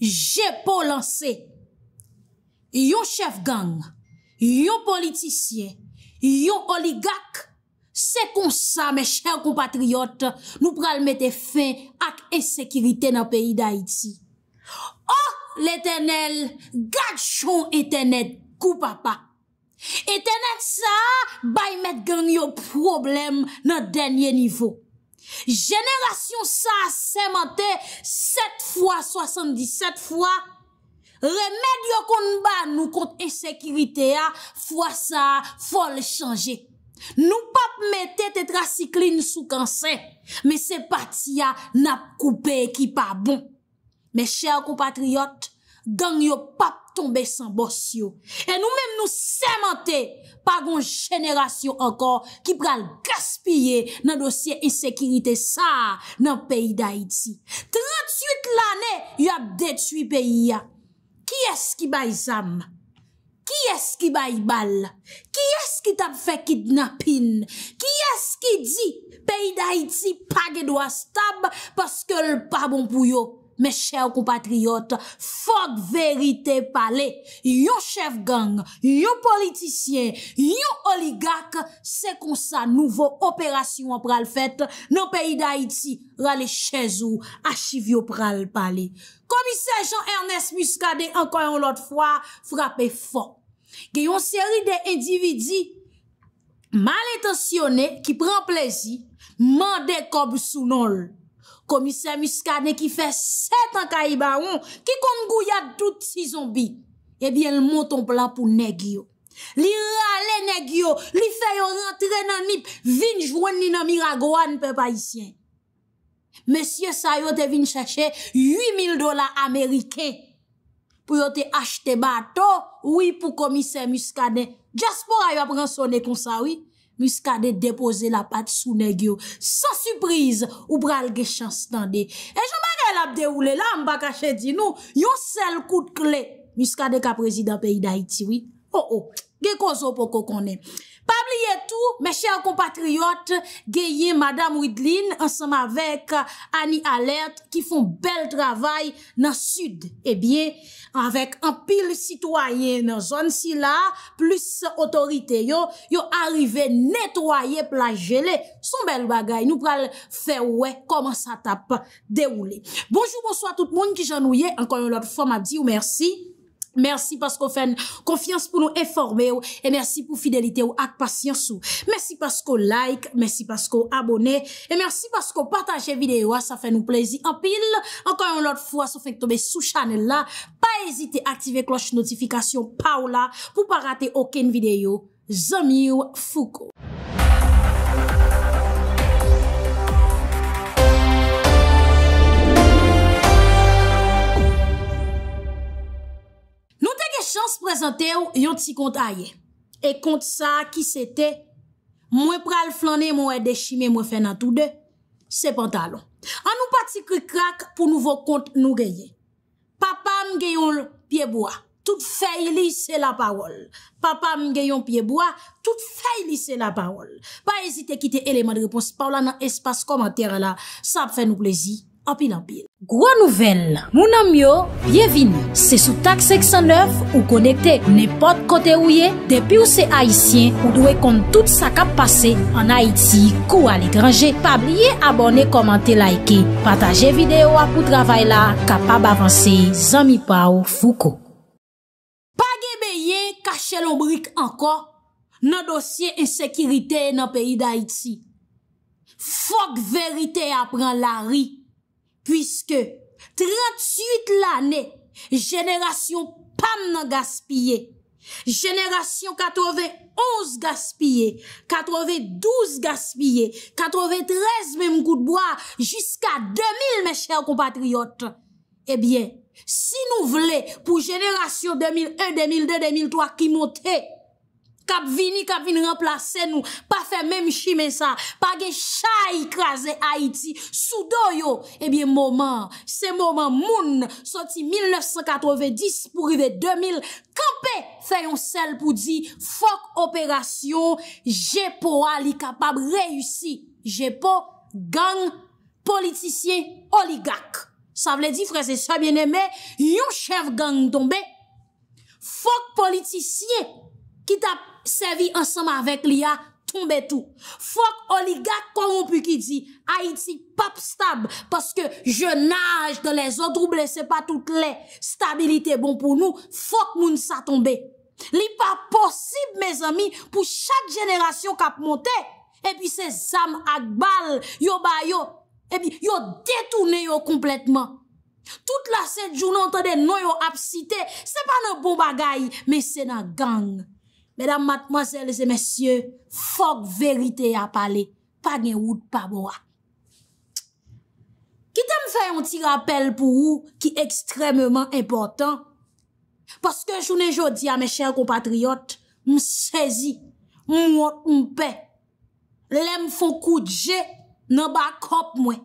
Jè pou lanse, yon chef gang, yon politisye, yon oligak, se kon sa, me chèr kompatriot, nou pral mette fin ak esekirite nan peyi d'Haïti. Oh, l'Etenel, gachon Etenet koupapa. Etenet sa, bay mette gang yo problem nan denye nivou. Generasyon sa semente set fwa 77 fwa, remèd yo kon ba nou kont esekirite a fwa sa fol chanje. Nou pap mette tetracikline sou kansè, me se pati a nap koupe ki pa bon. Me chèr kompatriot, gang yo pap. tombe san bos yo. E nou menm nou semente pa gon jeneras yo ankor ki pral gaspye nan dosye insekirite sa nan peyi da iti. 38 lane yo ap detui peyi ya. Ki eski bay zam? Ki eski bay bal? Ki eski tap fe kidnapin? Ki eski di peyi da iti page dwast tab paske l pa bon pou yo? Mè chè ou kompatriot, fòk verite pale, yon chèv gang, yon politisyen, yon oligak, se kon sa nouvo operasyon pral fèt nan peyi d'Haïti, rale chèz ou, achiv yo pral pale. Komise Jean-Ernest Muscade, anko yon lot fwa, frapè fòk. Gè yon seri de endividi mal etasyonè ki pran plezi, mandè kob sou non lò. Komise Muskane ki fe set an kayi baon, ki konm gou yad tout si zonbi, ebyen l moton pla pou negyo. Li rale negyo, li fe yon rentre nan nip, vin jwenni nan miragouan pe pa isyen. Mesye sa yon te vin chache 8000 dola Amerike, pou yon te achte bato, oui pou komise Muskane. Jaspo a yon apren sonne kon sa oui. miskade depose la pat sou negyo. Sa sürpriz, oubral ge chan stande. E jama gen la bde oule, la mba kache di nou, yon sel kout kle, miskade ka prezidant peyi da iti, ou, ou, oh, oh. ge konzo poko konen. Pabli etou, mes chèr compatriote, geye Madame Ridlin, ansam avèk Ani Alert, ki fon bel travay nan sud. Ebyè, eh avèk an pil sitwayen nan zon si la, plus otorite yo, yo arrive netwaye plagele, son bel bagay. Nou pral fè wè, koman sa tap de ou lè. Bonjou, bonsoit tout moun ki jan ou ye, ankon yon lot fòm ap di ou mersi. Mersi pasko fèn konfians pou nou eforme ou, e mersi pou fidelite ou ak pasyans ou. Mersi pasko like, mersi pasko abone, e mersi pasko pataje videyo a sa fèn nou plezi apil. Ankon yon lot fwa sou fèk tobe sou chanel la, pa ezite aktive kloche notifikasyon pa ou la pou pa rate oken videyo. Zanmi ou fuko. Chans prezante ou, yon ti kont a ye. E kont sa ki se te, mwen pral flan e mwen e de chim e mwen fe nan tou de, se pantalon. An nou pati kri krak pou nouvo kont nou ge ye. Papa mgeyon pieboa, tout fey li se la parol. Papa mgeyon pieboa, tout fey li se la parol. Pa ezite kite eleman de repons pa wlan nan espas komater la, sa ap fe nou plezi. Gwa nouvel, mounan myo, ye vin, se sou tak 609 ou konekte ne pot kote ou ye, depi ou se Haitien ou dwe kont tout sa kap pase an Haiti kou al ekranje. Pabliye abone, komante, laike, pataje videyo apou travay la, kapab avanse, zami pa ou fouko. Pagye beye, kache lombrik anko, nan dosye insekirite nan peyi d'Haiti. Fok verite apren la ri. Puisque 38 l'année, génération pan gaspillée, génération 91 gaspillée, 92 gaspillée, 93 même coup de bois, jusqu'à 2000 mes chers compatriotes. Eh bien, si nous voulons pour génération 2001, 2002, 2003 qui montait, kap vini, kap vini remplase nou, pa fe mem shime sa, pa ge chay ikraze Haiti, sou do yo, ebyen mouman, se mouman moun, soti 1990 pou rive 2000, kampe fe yon sel pou di, fok operasyon, jepo a li kapab reyusi, jepo gang politisyen oligak. Sa vle di fre se sa bieneme, yon chev gang donbe, fok politisyen, ki tap Sevi ansama vek li a tombe tou. Fok oligak kon moun pu ki di. Ait si pap stab. Paske je nage de les odrouble se pa tout le. Stabilite bon pou nou. Fok moun sa tombe. Li pa posib me zami pou chak jeneration kap monte. E pi se zam ak bal. Yo bayo. E pi yo detoune yo kompletman. Tout la set joun an tade nou yo ap site. Se pa nan bon bagay. Me se nan gang. Mèdam matmazèles e mèsyè, fok verite ya pale, pa gen wout pa moua. Kitè m fè yon ti rappel pou ou ki ekstremèman important, paske jounen jodi a mè chèl kompatriot, m sèzi, m wot m pe, lè m fok kout jè nan bakop mwen.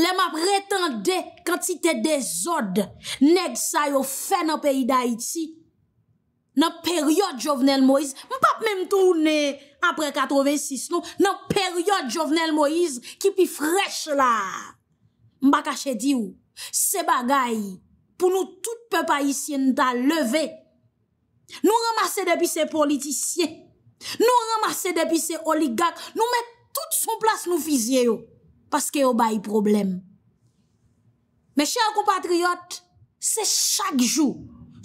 Lè m ap retande kantite dezod, neg sa yo fè nan peyi da iti, nan peryot Jovenel Moïse, mpap menm toune apre 86 nou, nan peryot Jovenel Moïse, ki pi frech la. Mbakache di ou, se bagay pou nou tout pe pa isye nta leve, nou ramase depi se politisye, nou ramase depi se oligak, nou met tout son plas nou fizye yo, paske yo bayi problem. Me chèr kompatriot, se chak jou,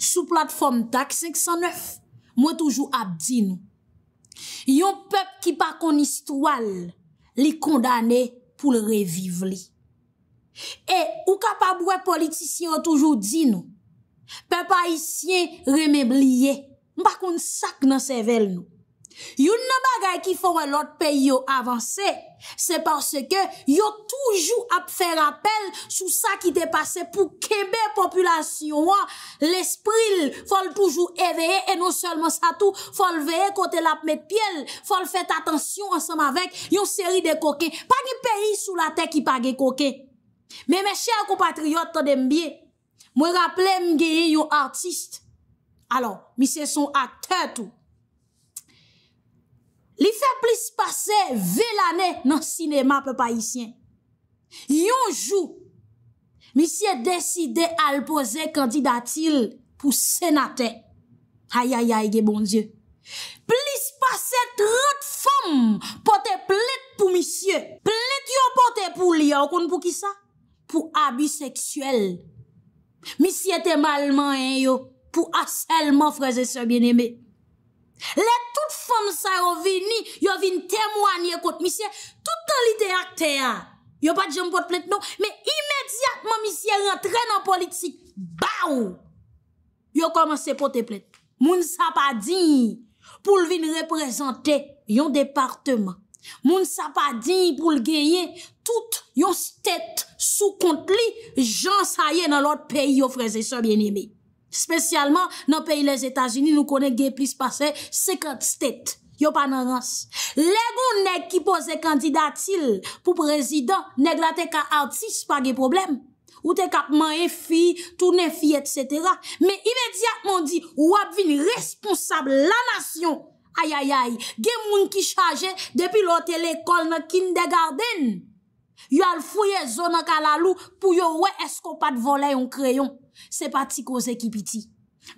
sou platform tak 509, mwen toujou ap di nou. Yon pep ki pa kon istwal li kondane pou l reviv li. E, ou ka pa bwe politisyon toujou di nou, pe pa isyen remebliye, mwen pa kon sak nan sevel nou. Yon nan bagay ki fòm an lòt pe yo avansè, se pòsè ke yo toujou ap fè rappel sou sa ki te pase pou kebe populasyonwa. L'espril fòl toujou eveye, e non sèlman sa tou fòl veye kote lap me pyele, fòl fèt atensyon ansèm avèk yon seri de koke. Pa nye peri sou la te ki pa ge koke. Me me chèr kompatriot tò dembyè, mwen rappelè mgeye yon artiste. Alors, mi se son akter tou. Li fe plis pase velanè nan sinema pe payisyen. Yonjou, misye deside alpoze kandidatil pou senate. Hayayayege bon dieu. Plis pase trot fom pote plek pou misye. Plek yo pote pou li akoun pou kisa? Pou abi seksuel. Misye te malman en yo pou aselman freze se bieneme. Le tout fom sa yo vini, yo vin temwanyen kote misye, tout an li de akte ya. Non. Yo pa djem pot plet nou, me imediatman misye rentren an politik, ba ou, yo komanse pot e plet. Moun sa pa din pou lvin reprezenten yon departement. Moun sa pa din pou lgeyen tout yon stet sou kont li, jan sa ye nan lot peyi yo freze so mwen emi. Spesyalman, nan peyi les Etasini nou konen ge plis pase, second state. Yo pa nan rase. Legou nek ki pose kandidatil pou prezident, nek la te ka artis pa ge problem. Ou te kapman en fi, toune en fi, etc. Me imediatman di, wap vin responsable la nasyon. Ayayay, ge moun ki chaje depi lo te lekol na kindergarten. Yo al fweye zon akal alou pou yo we esko pat vole yon kreyon. Se pa ti koze ki piti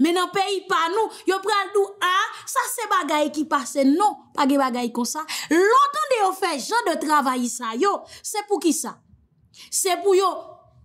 Men an peyi pa nou Yo pral dou an Sa se bagay ki pase Non, pa ge bagay kon sa Lontan de yo fe jan de travay sa yo Se pou ki sa Se pou yo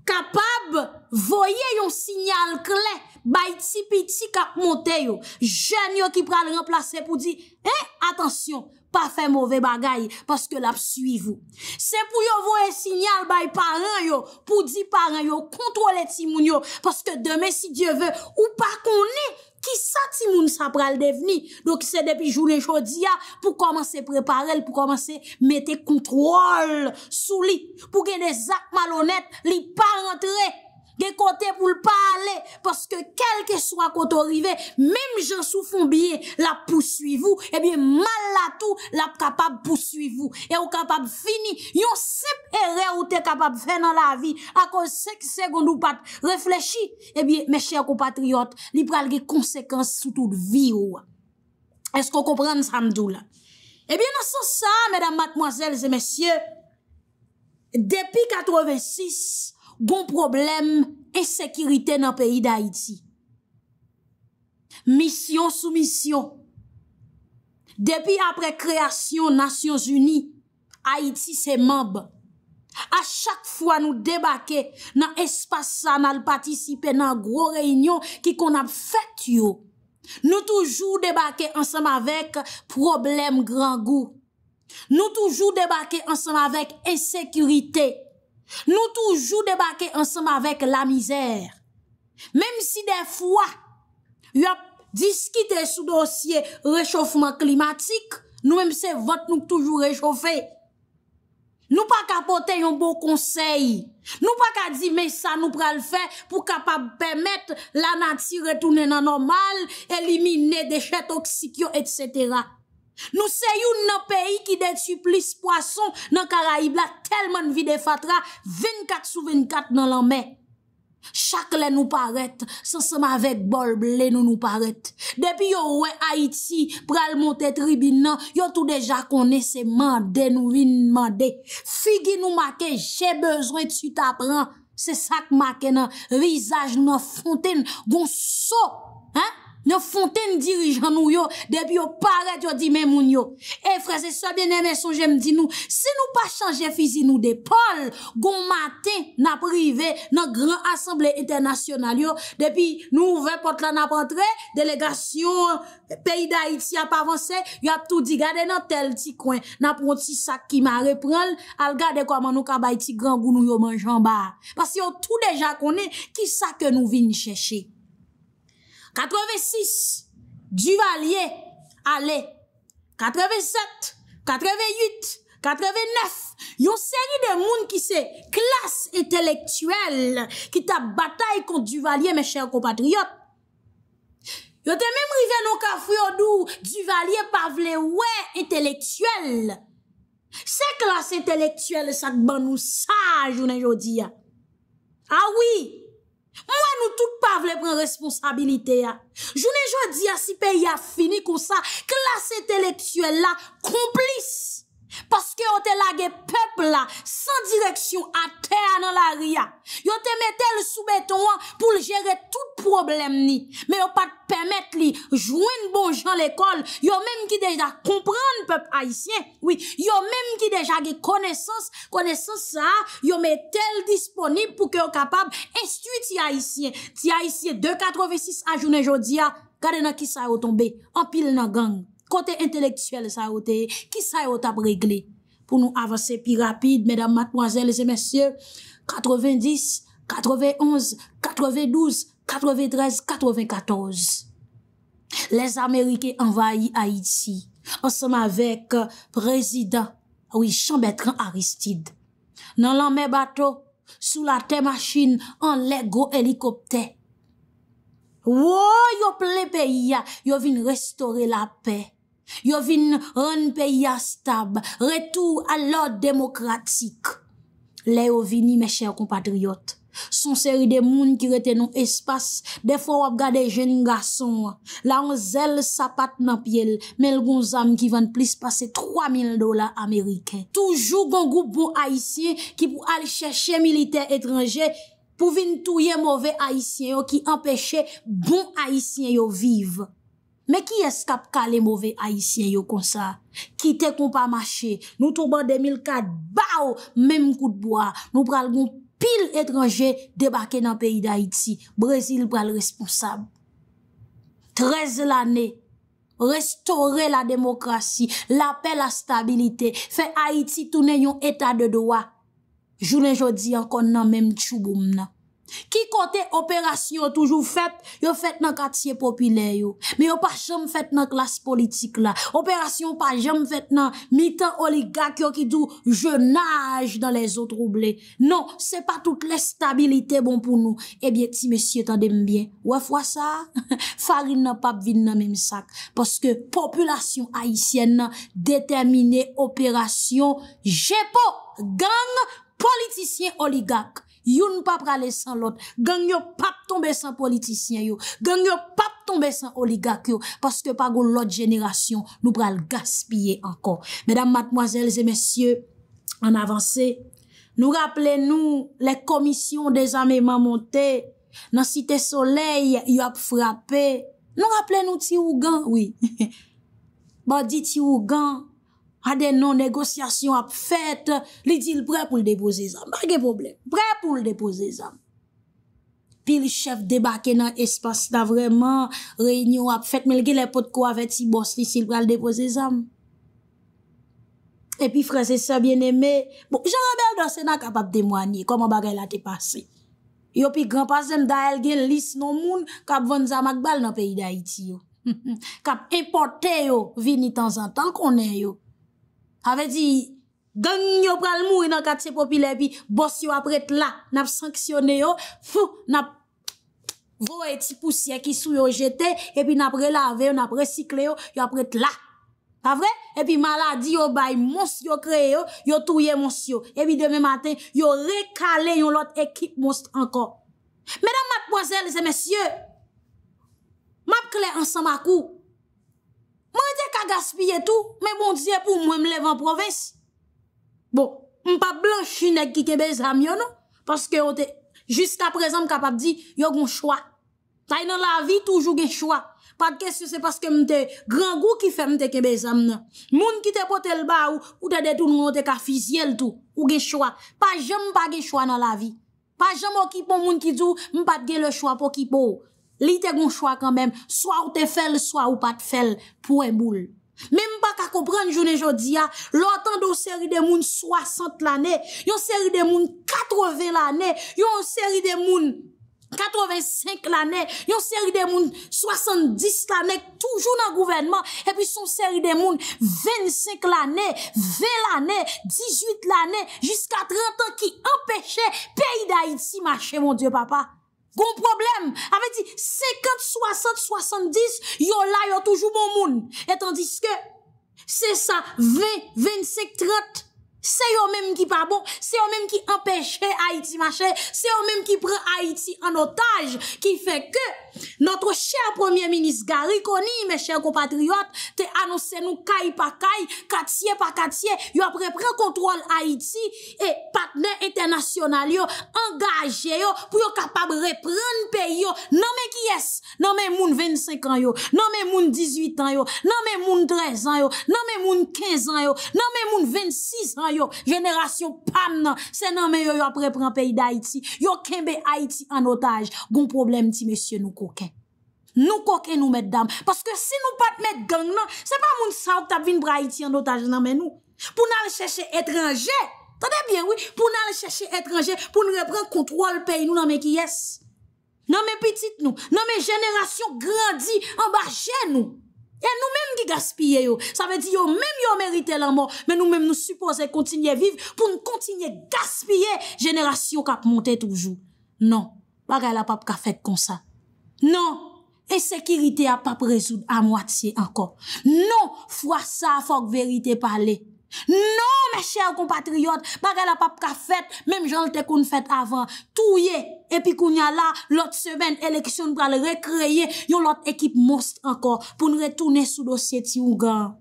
kapab Voye yon sinyal kle Bay ti piti kap monte yo Jen yo ki pral remplase pou di Eh, atansyon pa fè mouvè bagay, paske lap suivou. Se pou yo voè sinyal bay paran yo, pou di paran yo, kontrole ti moun yo, paske demè si Diyo vè, ou pa konè, ki sa ti moun sa pral devni. Dok se depi jounè chodiya, ah, pou komanse preparel, pou komanse mette kontrole sou li, pou genè zak malonèt, li pa rentre. ge kote pou l'pale, paske kelke swa koto rive, mem jen sou fon bie, la pou sui vou, e bie mal la tou, la kapab pou sui vou, e ou kapab fini, yon sep ere ou te kapab fe nan la vi, akon se kise gondou pat reflechi, e bie meshe akon patriot, li pral ge konsekans sou tout vi ou. Esko koprenn samdou la? E bie nan son sa, medan matmoazelze mesye, depi katrovensis, Gon problem e sekirite nan peyi d'Haïti. Misyon sou misyon. Depi apre kreasyon Nasyons Uni, Haïti se mab. A chak fwa nou debake nan espasa nan patisipe nan gro reynyon ki kon ap fet yo. Nou toujou debake ansanm avek problem gran gou. Nou toujou debake ansanm avek e sekirite. A. Nou toujou debake ansèm avèk la mizèr, mèm si dè fwa yop diskite sou dosye rechofman klimatik, nou mèm se vot nou toujou rechofè. Nou pa kapote yon bo konsey, nou pa kadzime sa nou pral fè pou kapab pèmèt la nati retounen nan normal, elimine dechet, oksikyo, etc., Nou se yon nan peyi ki detu plis poason nan Karaib la telman vide fatra 24 sou 24 nan lanme. Chak le nou paret, san seman vek bolbe le nou paret. Depi yo we Haiti pral monte tribine nan, yo tou deja konese mande nou vin mande. Figi nou make, jè bezwen, tu tapran. Se sak make nan, rizaj nan fonten, gon so. Nyo fonte n dirijan nou yo Depi yo paret yo di men moun yo E freze sa bine meson jem di nou Se nou pa chanje fizi nou de pol Gon mate na prive Nan gran asemble internasyonal yo Depi nou ouve pot la napotre Delegasyon Peyi da iti ap avanse Yo ap tout di gade nan tel ti kwen Napon ti sak ki ma repren Al gade kwa man nou kabay ti gran Goun nou yo man jambar Pas yo tout deja konen Ki sa ke nou vin cheshe 86, Duvalier, 87, 88, 89, yon seri de moun ki se klas entelektuel ki ta batay kont Duvalier, mes chèr kompatriot. Yon te mèm rive non ka fwe yon dou, Duvalier pa vle wè entelektuel. Se klas entelektuel sak ban nou saj ou nan jodi ya. A ah wii, Mwen nou tout pa vle pren responsabilite ya. Jounen jwa di a si pe ya fini kon sa klas enteleksuel la komplis. Paske yo te lage pepl la San direksyon a te anan la ria Yo te metel soubetonwa Poul jere tout problem ni Me yo pat pemet li Jouen bon jan l'ekol Yo mem ki deja kompran pep haisyen Yo mem ki deja ge konesans Konesans sa Yo metel disponib pou ke yo kapab Estu ti haisyen Ti haisyen 2.86 a jounen jodi ya Gade nan ki sa yo tombe Anpil nan gang Kote entelektuel sa yote, ki sa yote ap regle pou nou avanse pi rapide. Medan matmoazel, se mesye, 90, 91, 92, 93, 94. Lez Amerike envayi Haiti, ansem avek prezident Richard Bertrand Aristide. Nan lan me bato sou la te machine an le gro helikopte. Woy yo ple peyi ya, yo vin restore la pey. Yo vin renn peya stab, retou alot demokratik. Le yo vin ni mechèr kompatriot. Son seri de moun ki reten nou espas, defo wap gade jen nga son. La an zel sapat nan piel, mel goun zam ki ven plis pase 3000 dola Amerike. Toujou goun goup bon haisyen ki pou al chèche militer etrengè, pou vin touye mouve haisyen yo ki empèche bon haisyen yo viv. Mè ki eskap ka le mouve Haitien yo konsa? Ki te kon pa mache, nou touban 2004, bau, mèm kou dboa. Nou pral goun pil etranje debake nan peyi d'Haiti. Brésil pral responsab. 13 l'année, restaurer la demokrasi, la paix, la stabilité. Fè Haiti tounen yon état de doa. Joulèn jodi an kon nan mèm tchou boum nan. Ki kote operasyon toujou fèp, yo fèp nan katsye popile yo. Me yo pa jèm fèp nan klas politik la. Operasyon pa jèm fèp nan mitan oligak yo ki dou je nage dan le zo trouble. Non, se pa tout le stabilite bon pou nou. Ebyen ti mesye tan dembyen, wè fwa sa, farin nan pap vin nan mèm sak. Poske populasyon aisyen nan detemine operasyon jèpo gang politisyen oligak. You nou pa prale san lot Ganyo pap tombe san politisyen yo Ganyo pap tombe san oligak yo Paske pa goun lot jenerasyon Nou prale gaspye ankon Medan matmoazelze mesye An avanse Nou rappele nou Le komisyon de zame mamonte Nan site soley Yo ap frape Nou rappele nou ti wogan Ba di ti wogan Adè nan negosyasyon ap fèt, li di l prè pou l depoze zan. Mbè ge pou blek, prè pou l depoze zan. Pi l chef debake nan espas ta vreman, reynyon ap fèt, men l gen lè pot kou avè ti bòs li si l prè l depoze zan. E pi frese se bien emè, bon, jan rè bel dan se nan kapap dèmwanyè, koman bagè la te pase. Yo pi granpazèm da el gen lis non moun, kap vèn zan mak bal nan peyi da iti yo. Kap importè yo, vini tan zan tan konè yo. A ve di, ganyo pral mou yon katse popile, pi boso yon apre tla, nap sanksyone yon, fou, nap vo eti pousye ki sou yon jete, epi nap relave yon, nap resikle yon, yon apre tla. Ta vre? Epi maladi yon bay, mons yon kreye yon, yon touye mons yon, epi deme maten, yon rekalen yon lot ekip mons ankon. Medan matmozèl, zè mèsyè, map kle ansan makou, Mwen te ka gaspye tou, mwen bon diye pou mwen mlev an provins. Bon, mwen pa blan chinek ki kebe zam yo nou. Paske yo te, jiska prezant mwen ka pa di, yo goun chwa. Tay nan la vi toujou gen chwa. Pat keske se paske mwen te gran gou ki fe mwen te kebe zam nou. Moun ki te potel ba ou, ou te detou nou yo te ka fizyel tou, ou gen chwa. Pat jem mwen pa gen chwa nan la vi. Pat jem o kipon moun ki tou, mwen pat gen le chwa po kipo ou. Li te gon chwa kanmen, swa ou te fel, swa ou pa te fel, pou e boule. Mem ba ka kopren jounen jodi ya, lor tan do seri de moun 60 l'anè, yon seri de moun 80 l'anè, yon seri de moun 85 l'anè, yon seri de moun 70 l'anè, toujoun nan gouvenman, epi son seri de moun 25 l'anè, 20 l'anè, 18 l'anè, jiska 30 an ki empèche peyi d'Haïti mâche, mon dieu papa. Gon problem, ave di 50, 60, 70, yon la yon toujou bon moun. Etan diske, se sa 20, 25, 30. Se yo mèm ki pa bon Se yo mèm ki empèche Haiti machè Se yo mèm ki prè Haiti anotaj Ki fè kè Notre chè premier ministre Garry Koni mè chè compatriote Te annonsè nou kay pa kay Katye pa katye Yo apre prè kontrol Haiti E patnen etenasyonal yo Engajè yo pou yo kapab reprenn pe yo Nan mè ki yes Nan mè moun 25 an yo Nan mè moun 18 an yo Nan mè moun 13 an yo Nan mè moun 15 an yo Nan mè moun 26 an yo Yon jenerasyon pam nan, se nan men yon yon aprepran peyi d'Haïti Yon kenbe Haïti an otaj, goun problem ti mesye nou koke Nou koke nou met dam, paske si nou pat met gang nan Se pa moun sa ou tap vin bra Haïti an otaj nan men nou Pou nan lè chèche etranjè, tade bien wè Pou nan lè chèche etranjè, pou nou repren kontrol peyi nou nan men ki yes Nan men petit nou, nan men jenerasyon grandi, ambarje nou E nou menm gi gaspye yo. Sa ve di yo menm yo merite la mor. Men nou menm nou supose kontinye viv pou nou kontinye gaspye jenerasyon kap monte toujou. Non. Bagay la pap ka fet kon sa. Non. E sekirite a pap rezoun a mwatsye ankon. Non. Fwa sa fok verite pale. Non mè chè ou kompatriot Bagè la papka fèt Mèm jan lte kon fèt avan Touye epi koun ya la Lot semen eleksyon pral rekreye Yon lot ekip most ankon Poun retoune sou dosye ti ougan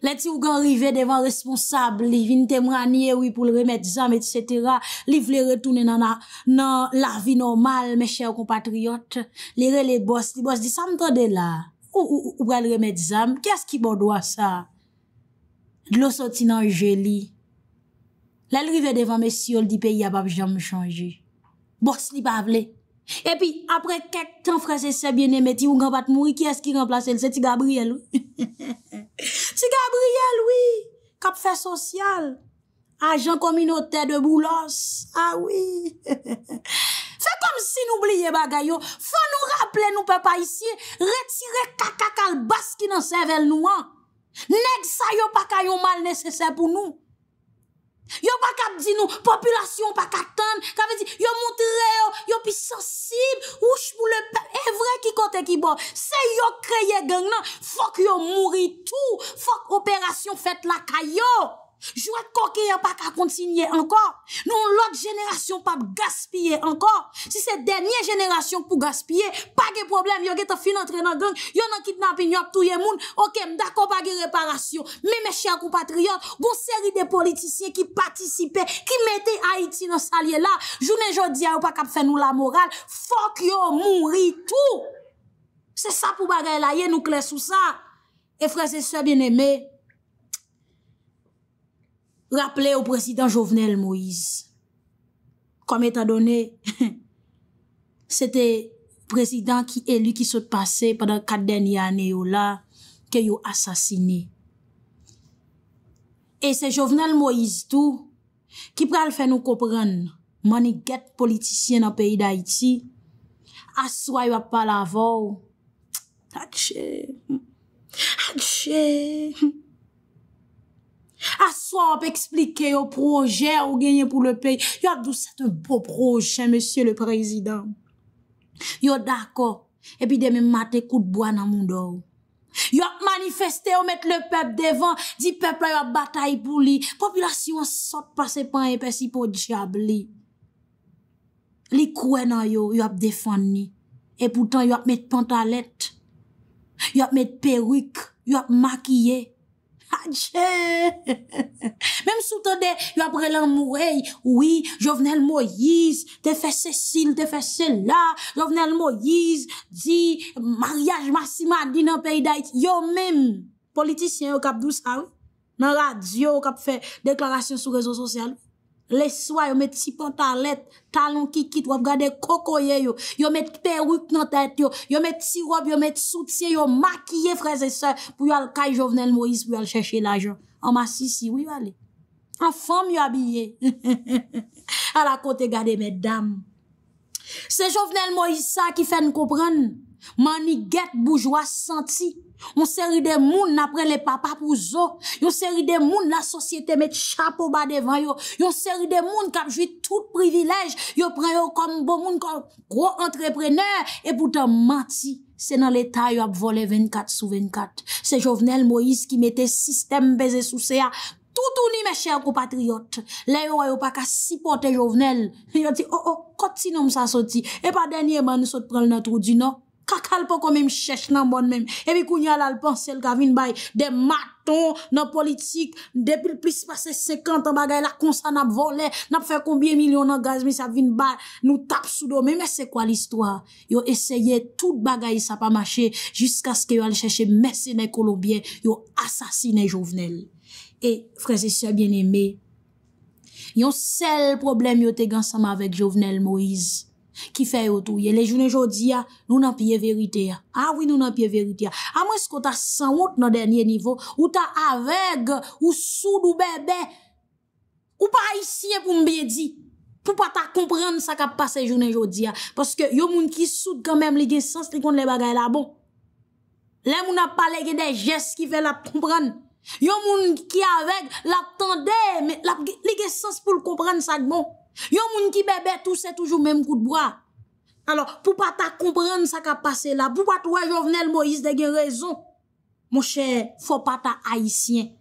Le ti ougan rive devan responsable Li vin temranye wè pou l remèd zam Etc Li vle retoune nan la vi normal Mè chè ou kompatriot Li re le bòs Li bòs di san prade la Ou pral remèd zam Kè skipo doa sa Dlo soti nan jeli, lè l'rive devan mes yol di peyi ap ap janm chanji. Bors li pa avle. Epi, apre ketan frese sebyen emeti ou gampat moui, kye eski remplase lese ti Gabriel ou? Ti Gabriel ou, kap fe sosyal, ajan kominote de boulos, a ah, oui. Fè kom si nou bliye bagayo, fò nou rapple nou pe pa isi, retire kakakal bas ki nan sevel nou an. Nèk sa yo pa kayon mal nesesè pou nou. Yo pa kap di nou, populasyon pa katan, ka vezi, yo mout reyo, yo pi sensib, ouj pou le pe, evre ki kote ki bo. Se yo kreye gen nan, fok yo mouri tou, fok operasyon fet la kayo. Jouè koke yon pa ka kontinye ankor Nou lout jeneration pa gaspye ankor Si se denye jeneration pou gaspye Pa ge problem yon ge te fin entre nan genk Yon nan kitnapi nyop touye moun Okè mdakou pa ge reparasyon Mè mè chè akou patryon Gon seri de politisye ki patisipe Ki mette Haiti nan salye la Jounè jodi yon pa ka pfen nou la moral Fok yon moun ri tou Se sa pou bagay la ye nou klesou sa E frese se bien eme Rappele ou prezident Jovenel Moïse. Kom etadone, sete prezident ki elu ki sot pase padan kat denye ane yo la ke yo asasine. E se Jovenel Moïse tou, ki pral fè nou kopren mani get politisyen nan peyi d'Aiti, aswa yo apal avou. Adjè! Adjè! Adjè! Aswa ou pe eksplike yo proje ou genye pou le pey, yo ak dou sete bo proje, Monsie le prezident. Yo dako, epi deme mate kout boan nan moun do. Yo ak manifeste ou met le pep devan, di pep la yo batay pou li, populasyon sot pase pan epesi pou diab li. Li kwen nan yo, yo ap defani, epoutan yo ap met pantalet, yo ap met perwik, yo ap makiye, Adje! Mem sou tade yo apre lan mou e, oui, jo vnen l mo yiz, te fese sil, te fese la, jo vnen l mo yiz, di, maryaj masima di nan peydayt, yo mem, politisyen yo kap dous an, ah nan radyo yo kap fe deklarasyon sou rezo sosyal, Leswa yo met ti pantalet, talon ki kit, wap gade kokoye yo, yo met perouk nan tete yo, yo met sirob, yo met soutie, yo makiye freze se, pou yo alkay Jovenel Moïse pou yo alcheche l'ajon. Amma sisi, wou yo ale? An fom yo abye, alakote gade medam. Se Jovenel Moïse sa ki fè n koupren. Mani get boujwa santi Moun seri de moun napre le papa pou zo Yon seri de moun la sosyete met chapo ba devan yo Yon seri de moun kapjwi tout privilej Yo pren yo kombo moun kol kwo entreprener E poutan mati Se nan leta yo ap vole 24 sou 24 Se jovenel Moïse ki mette sistem beze sou seya Toutouni me chèr kou patriot Le yo wè yo pa ka sipote jovenel Yo ti o oh, o oh, kotinom sa soti E pa denye mani sot pren l natrodi no Kakal pou kon mè mè mè chèche nan bon mè mè. E mè kou nye al alpansel ka vin bay. De maton nan politik. Depil plis pase sekantan bagay la konsan nan volè. Nan fè koumbye milyon nan gaz misa vin bay. Nou tap sou do mè. Mè se kwa l'istwa? Yo esyeye tout bagay sa pa mache. Jiska skè yo al chèche mè sene kolobye. Yo asasine Jovenel. E freze sè bienemè. Yon sel problem yo te gansama avèk Jovenel Moïse. ki fè yotouye. Le jounen jodi ya, nou nan piye verite ya. A, ah oui, nou nan piye verite ya. A, mwen sko ta sanout nan denye nivou, ou ta aveg, ou soud, ou bebe, ou pa isye pou mbeye di, pou pa ta komprende sa kap pa se jounen jodi ya. Paske yo moun ki soud kanmèm li gen sens tri kont le bagay la bon. Le moun ap pale gen de jes ki fè la komprende. Yo moun ki aveg, la tende, li gen sens pou l komprende sa k bon. Yon moun ki bebe tousè toujou mèm koutbwa Alors pou pata komprenn sa ka pase la Pou pata wè Jovenel Moïse de gen rezon Mon chè, fò pata haïsien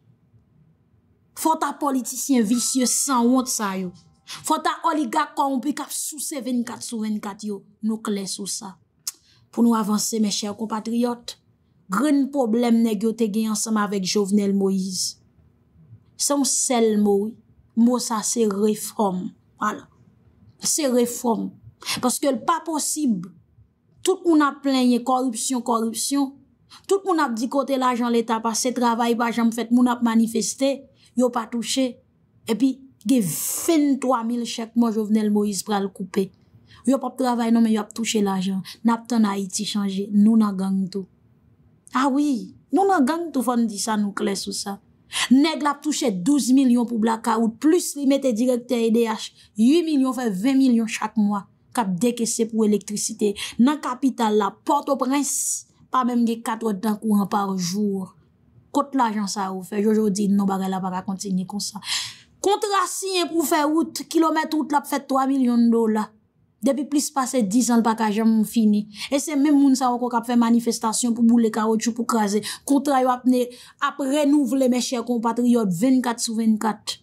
Fò ta politisyen visye san wot sa yo Fò ta oliga konpik ap sou se 24 sou 24 yo Nou kle sou sa Pou nou avanse mè chè ou kompatriot Gren problem negyo te gen ansama vek Jovenel Moïse Sè mou sel mou Mou sa se reforme Wala, se reform, paske l pa posib, tout moun ap plenye korupsyon, korupsyon, tout moun ap di kote l ajan l eta pa, se travay pa janm fèt, moun ap manifestè, yo pa touche, epi ge fin 3000 chèk, moun jo vnen l Moïse pral koupe. Yo pa travay nan, men yo ap touche l ajan, nap tan a iti chanje, nou nan gang tou. Awi, ah nou nan gang tou fòn di sa nou kles ou sa. Neg lap touche 12 milyon pou blaka out, plus li mette direkte IDH, e 8 milyon fè 20 milyon chak mwa, kap deke se pou elektrisite. Nan kapital la, porto prens, pa mèm ge 4 dan kouan par jour. Kot la jan sa ou fè, jojodi nou bare la baka kontinye konsan. Kontra si yon pou fè out, kilometre out lap fè 3 milyon do la. Depi plis pase 10 an l baka jam fini. E se men moun sa wakok ap fe manifestasyon pou boule karotjou pou krasi. Kontra yo ap ne ap renouvle me chèr kompatriyot 24 sou 24.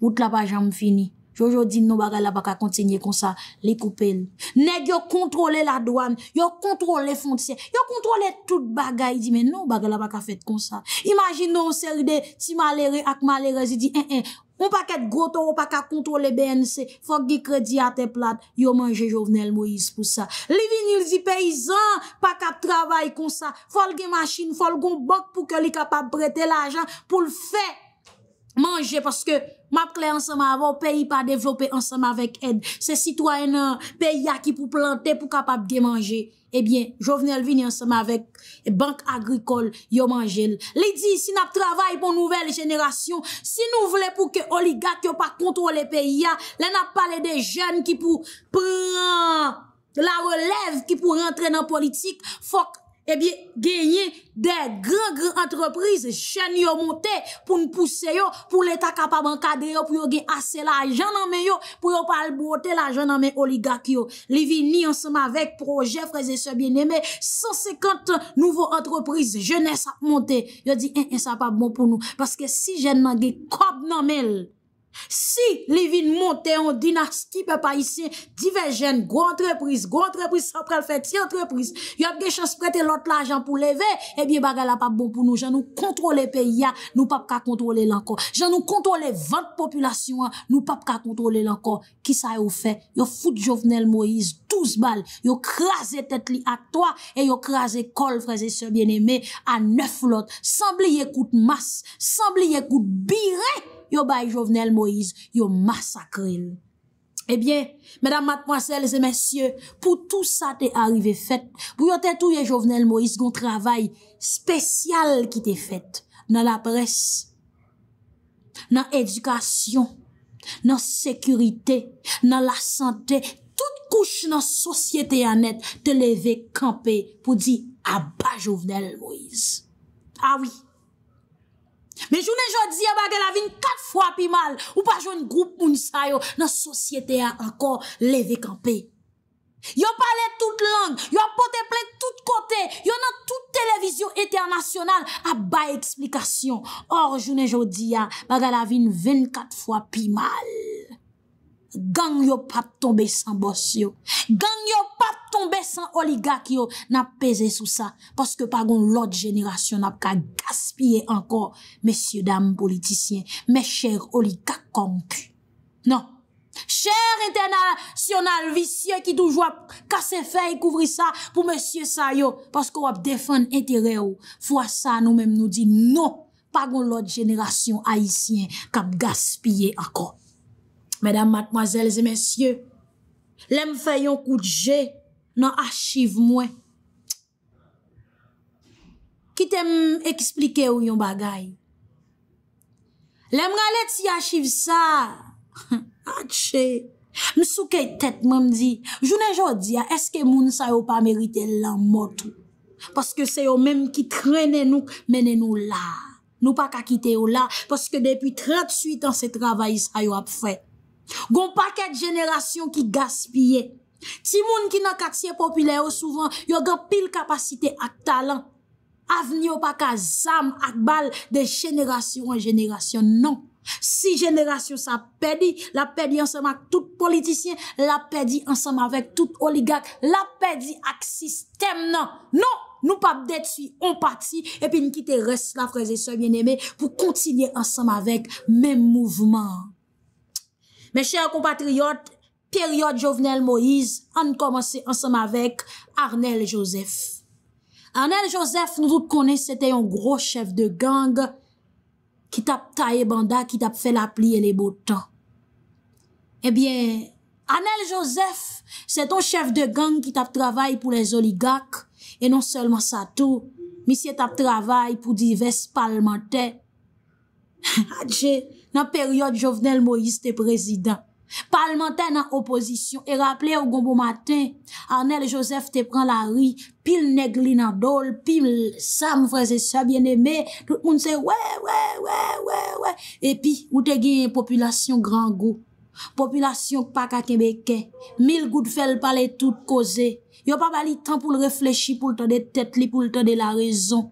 Wout la baka jam fini. Joujou di nou bagal la baka kontenye konsa. Le koupen. Neg yo kontrole la douan. Yo kontrole foncien. Yo kontrole tout bagay. Di men nou bagal la baka fet konsa. Imagin nou on serde ti malere ak malere. Si di en eh, en. Eh, Ou pa ket groto ou pa kat kontrole BNC, fok di kredi ate plat, yo manje jovenel Moïse pou sa. Li vinil di peyizan, pa kap travay kon sa, fok gen machine, fok gen bok pou ke li kapap brete l'ajan pou l'fè. Mange, paske map kle ansama avon, peyi pa devlope ansama vek ed. Se sitwanyan peyi ya ki pou plante pou kapap de manje. Ebyen, eh jovenel vini ansama vek bank agrikol yo manje. Lidi, si nap travay pou nouvel jenerasyon, si nou vle pou ke oligat yo pa kontrole peyi ya, le nap pale de jen ki pou pran la relev ki pou rentre nan politik, fok. genye eh de gran-gran entreprise chen yo monte pou nou pousse yo, pou l'eta kapab an kade yo, pou yo gen ase la ajan nan men yo, pou yo pal bote la ajan nan men oligak yo. Livi ni ansama vek proje, fraze se bieneme, 150 nouvo entreprise jenè sa monte. Yo di, en, eh, en eh, sa pa bon pou nou, paske si jenman gen kop nan men. Si li vin monte an dinas ki pe pa isye, di ve jen, gwa antreprise, gwa antreprise, sa prel fe ti antreprise, yo ap ge chans prete lot la ajan pou leve, ebi baga la pa bon pou nou, jan nou kontrole pe ya, nou pap ka kontrole lankon, jan nou kontrole 20 populasyon, nou pap ka kontrole lankon. Ki sa yo fe? Yo foute Jovenel Moïse, 12 bal, yo kraze tet li atwa, e yo kraze kol fraze se bieneme, an 9 lot. San bli ye koute mas, san bli ye koute birè, yo bay Jovenel Moïse, yo masakril. Ebyen, eh mèdam matponsel, zè mèsyè, pou tout sa te arrive fèt, pou yo te touye Jovenel Moïse, goun travay spesyal ki te fèt, nan la pres, nan edukasyon, nan sekurite, nan la sante, tout kouch nan sosyete anet, te leve kampe pou di a ah, bay Jovenel Moïse. Awi, ah Men jounen joudiya bagal avin kat fwa pi mal, ou pa jounen group moun sa yo, nan sosyete ya ankor leve kampe. Yo pale tout lang, yo pote ple tout kote, yo nan tout televizyon eternasyonal, a bay eksplikasyon. Or jounen joudiya bagal avin ven kat fwa pi mal. gang yo pap tombe san bos yo, gang yo pap tombe san oligak yo, nap peze sou sa, paske pagon lot jenerasyon nap ka gaspye anko, mesye dam politisyen, mes chèr oligak kom pu, nan, chèr internasyonal visye ki touj wap kase fey kouvri sa, pou mesye sa yo, paske wap defan entere yo, fwa sa nou menm nou di, nan, pagon lot jenerasyon aisyen, kap gaspye anko, Mèdam matmoazèl zè mèsyè, lèm fè yon kout jè nan achiv mwen. Kitè m eksplike ou yon bagay. Lèm ralè ti achiv sa. Atchè, m sou kèy tèt mèm di. Jounè jò di ya, eske moun sa yo pa merite lan motou. Paske se yo mèm ki trenè nou menè nou la. Nou pa kakite yo la, paske depi 38 ansè travay sa yo ap fè. Gon pa ket jenerasyon ki gaspye Ti moun ki nan kaksyen popyla yo souvan Yo gan pil kapasite ak talan Aveni yo pa ka zam ak bal De jenerasyon an jenerasyon nan Si jenerasyon sa pedi La pedi ansam ak tout politisyen La pedi ansam avek tout oligak La pedi ak sistem nan Non, nou pa bde tsyon pati Epi nkite res la freze se bieneme Pou kontinye ansam avek men mouvman Men chèr kompatriyot, peryot jovenel Moïse, an komanse ansam avek Arnel Joseph. Arnel Joseph, nou vout konen, sète yon gro chèv de gang ki tap tae banda, ki tap fè la pli e le botan. Ebyen, eh Arnel Joseph, sè ton chèv de gang ki tap travay pou les oligak, e non sèlman sa tou, misye tap travay pou di vès palmante. Adjè, nan peryode Jovenel Moïse te prezidant. Palman ten nan opozisyon, e rappele ou gombo maten, Arnel Joseph te pran la ri, pil negli nan dole, pil sa mou fraze sa bieneme, tout moun se we, we, we, we, we. E pi, ou te genye populasyon gran go, populasyon kpaka kemeken, mil gout fèl pale tout koze, yo pa bali tan pou l reflechi, pou l tade tete li, pou l tade la rezon.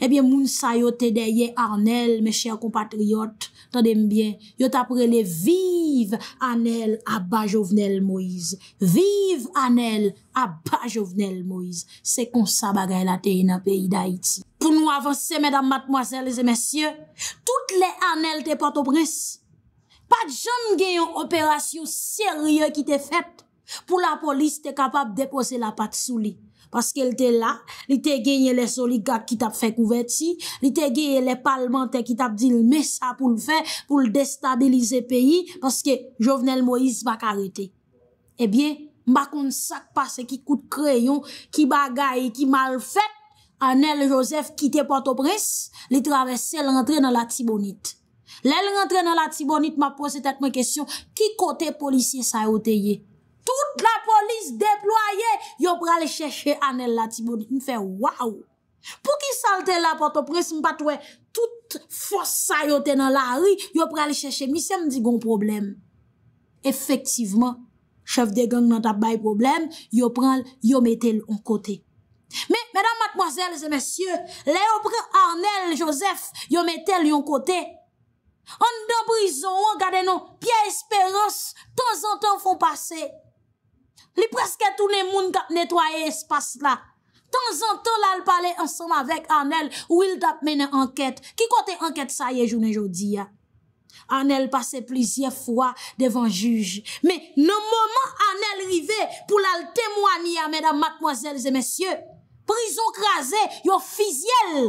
Ebyen moun sa yo te deye Arnel, me chèr compatriot, tèdèm byen, yo taprele vive Arnel Abba Jovenel Moïse. Vive Arnel Abba Jovenel Moïse. Se konsa bagay la te yina peyi da iti. Poun nou avanse, mèdam matmoasele zè mesye, tout le Arnel te patopres. Pat joun gen yon operasyon serye ki te fet pou la polis te kapab depose la pat souli. Paske el te la, li te genye le soligat ki tap fek ouvet si, li te genye le palmante ki tap dilme sa pou l fek, pou l destabilize peyi, paske Jovenel Moïse bak arete. Eh Ebyen, bakon sak pase ki kout kreyon, ki bagay, ki malfet, anel Josef kite patopres, li travesse l rentre nan la tibonit. Le l rentre nan la tibonit, ma pose tet mwen kesyon, ki kote policye sa yo te ye? tout la polis deploye, yo pral chèche Anel Latibon, m fè waw. Pou ki salte la poto pres m patwe, tout fòs sa yo tè nan la ri, yo pral chèche, misè m di gon problem. Efektiveman, chev de gang nan ta bay problem, yo pral, yo metel yon kote. Me, me dam matmozèl, se mèsyè, le yo pral Anel Joseph, yo metel yon kote. An de brison, an gade nou, piè esperans, ton zan ton fon pasey. Li preske tou ne moun kap netwaye espas la. Tan zan ton lal pale ansan avek anel ou il tap mene anket. Ki kote anket sa ye jounen jodi ya? Anel pase plizye fwa devan juj. Me nan mouman anel rive pou lal temwani ya medan matmozelze mesye. Prizon krasè yo fizyel.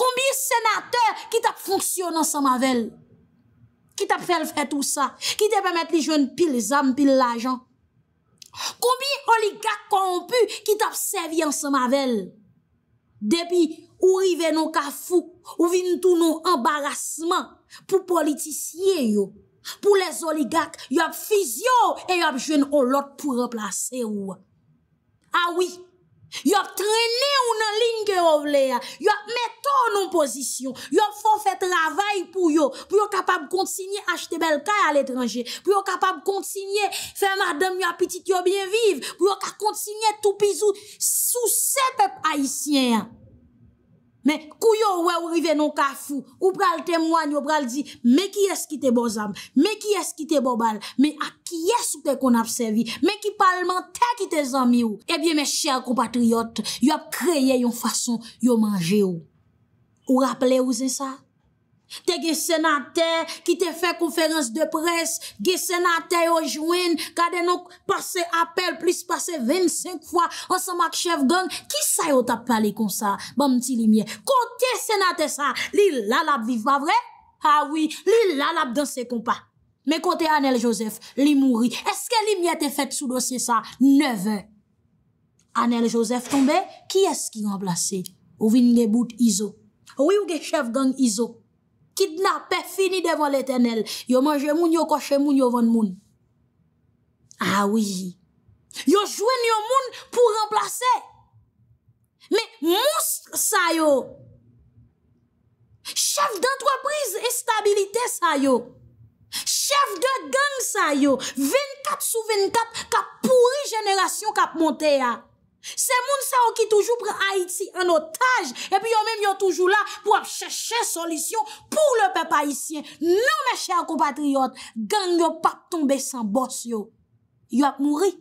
Kombi senater ki tap fonksyon ansan mavel. Ki tap fel fwe tout sa. Ki te pamet li joun pil zan, pil lajan. Koubi oligak konpou ki tap sevyans mavel? Depi ou rive nou kafou, ou vin tou nou embarasman pou politisye yo, pou les oligak, yo ap fiz yo, e yo ap ah jwen olot pou replase yo. A wik! Yo ap trene ou nan lin ke yo vle ya, yo ap meto ou nan pozisyon, yo ap fò fè travay pou yo, pou yo kapab kontsinyè achte belkaj al etranje, pou yo kapab kontsinyè fè madem yo apetit yo bienviv, pou yo kap kontsinyè toupizou sou se pep haisyen ya. Mè kou yo wè ou rive nou kafou, ou pral temwany, ou pral di, mè ki eski te bozam, mè ki eski te bobal, mè a ki espe kon ap sevi, mè ki palman te ki te zami ou. Ebyen eh mè chèr compatriot, yo ap kreye yon fason yo manje ou. Ou rappele ou zè sa? Te ge senate ki te fe konferans de pres Ge senate yo jwen Kade nou pase apel Plis pase 25 fwa Osama ke chef gong Ki sa yo tap pale kon sa Kote senate sa Li lalap viv pa vre Li lalap danse kon pa Me kote Anel Joseph li mouri Eske li mye te fet sou dosye sa 9 an Anel Joseph tombe Ki eski yon blase Ou vin nge bout Izo Ou yon wi ge chef gong Izo Kidnap pe fini devon l'Etenel. Yo manje moun, yo koshe moun, yo voun moun. A ah wii. Yo jwen yo moun pou remplase. Me mouss sa yo. Chef d'entreprise estabilite sa yo. Chef de gang sa yo. 24 sou 24 ka pouri jeneration kap monte ya. Se moun sa ou ki toujou pre Haïti an otaj, e pi yo mèm yo toujou la pou ap chèche solisyon pou lopè païsyen. Nan mè chè akou patriyot, gang yo pap tombe san bòs yo. Yo ap mouri.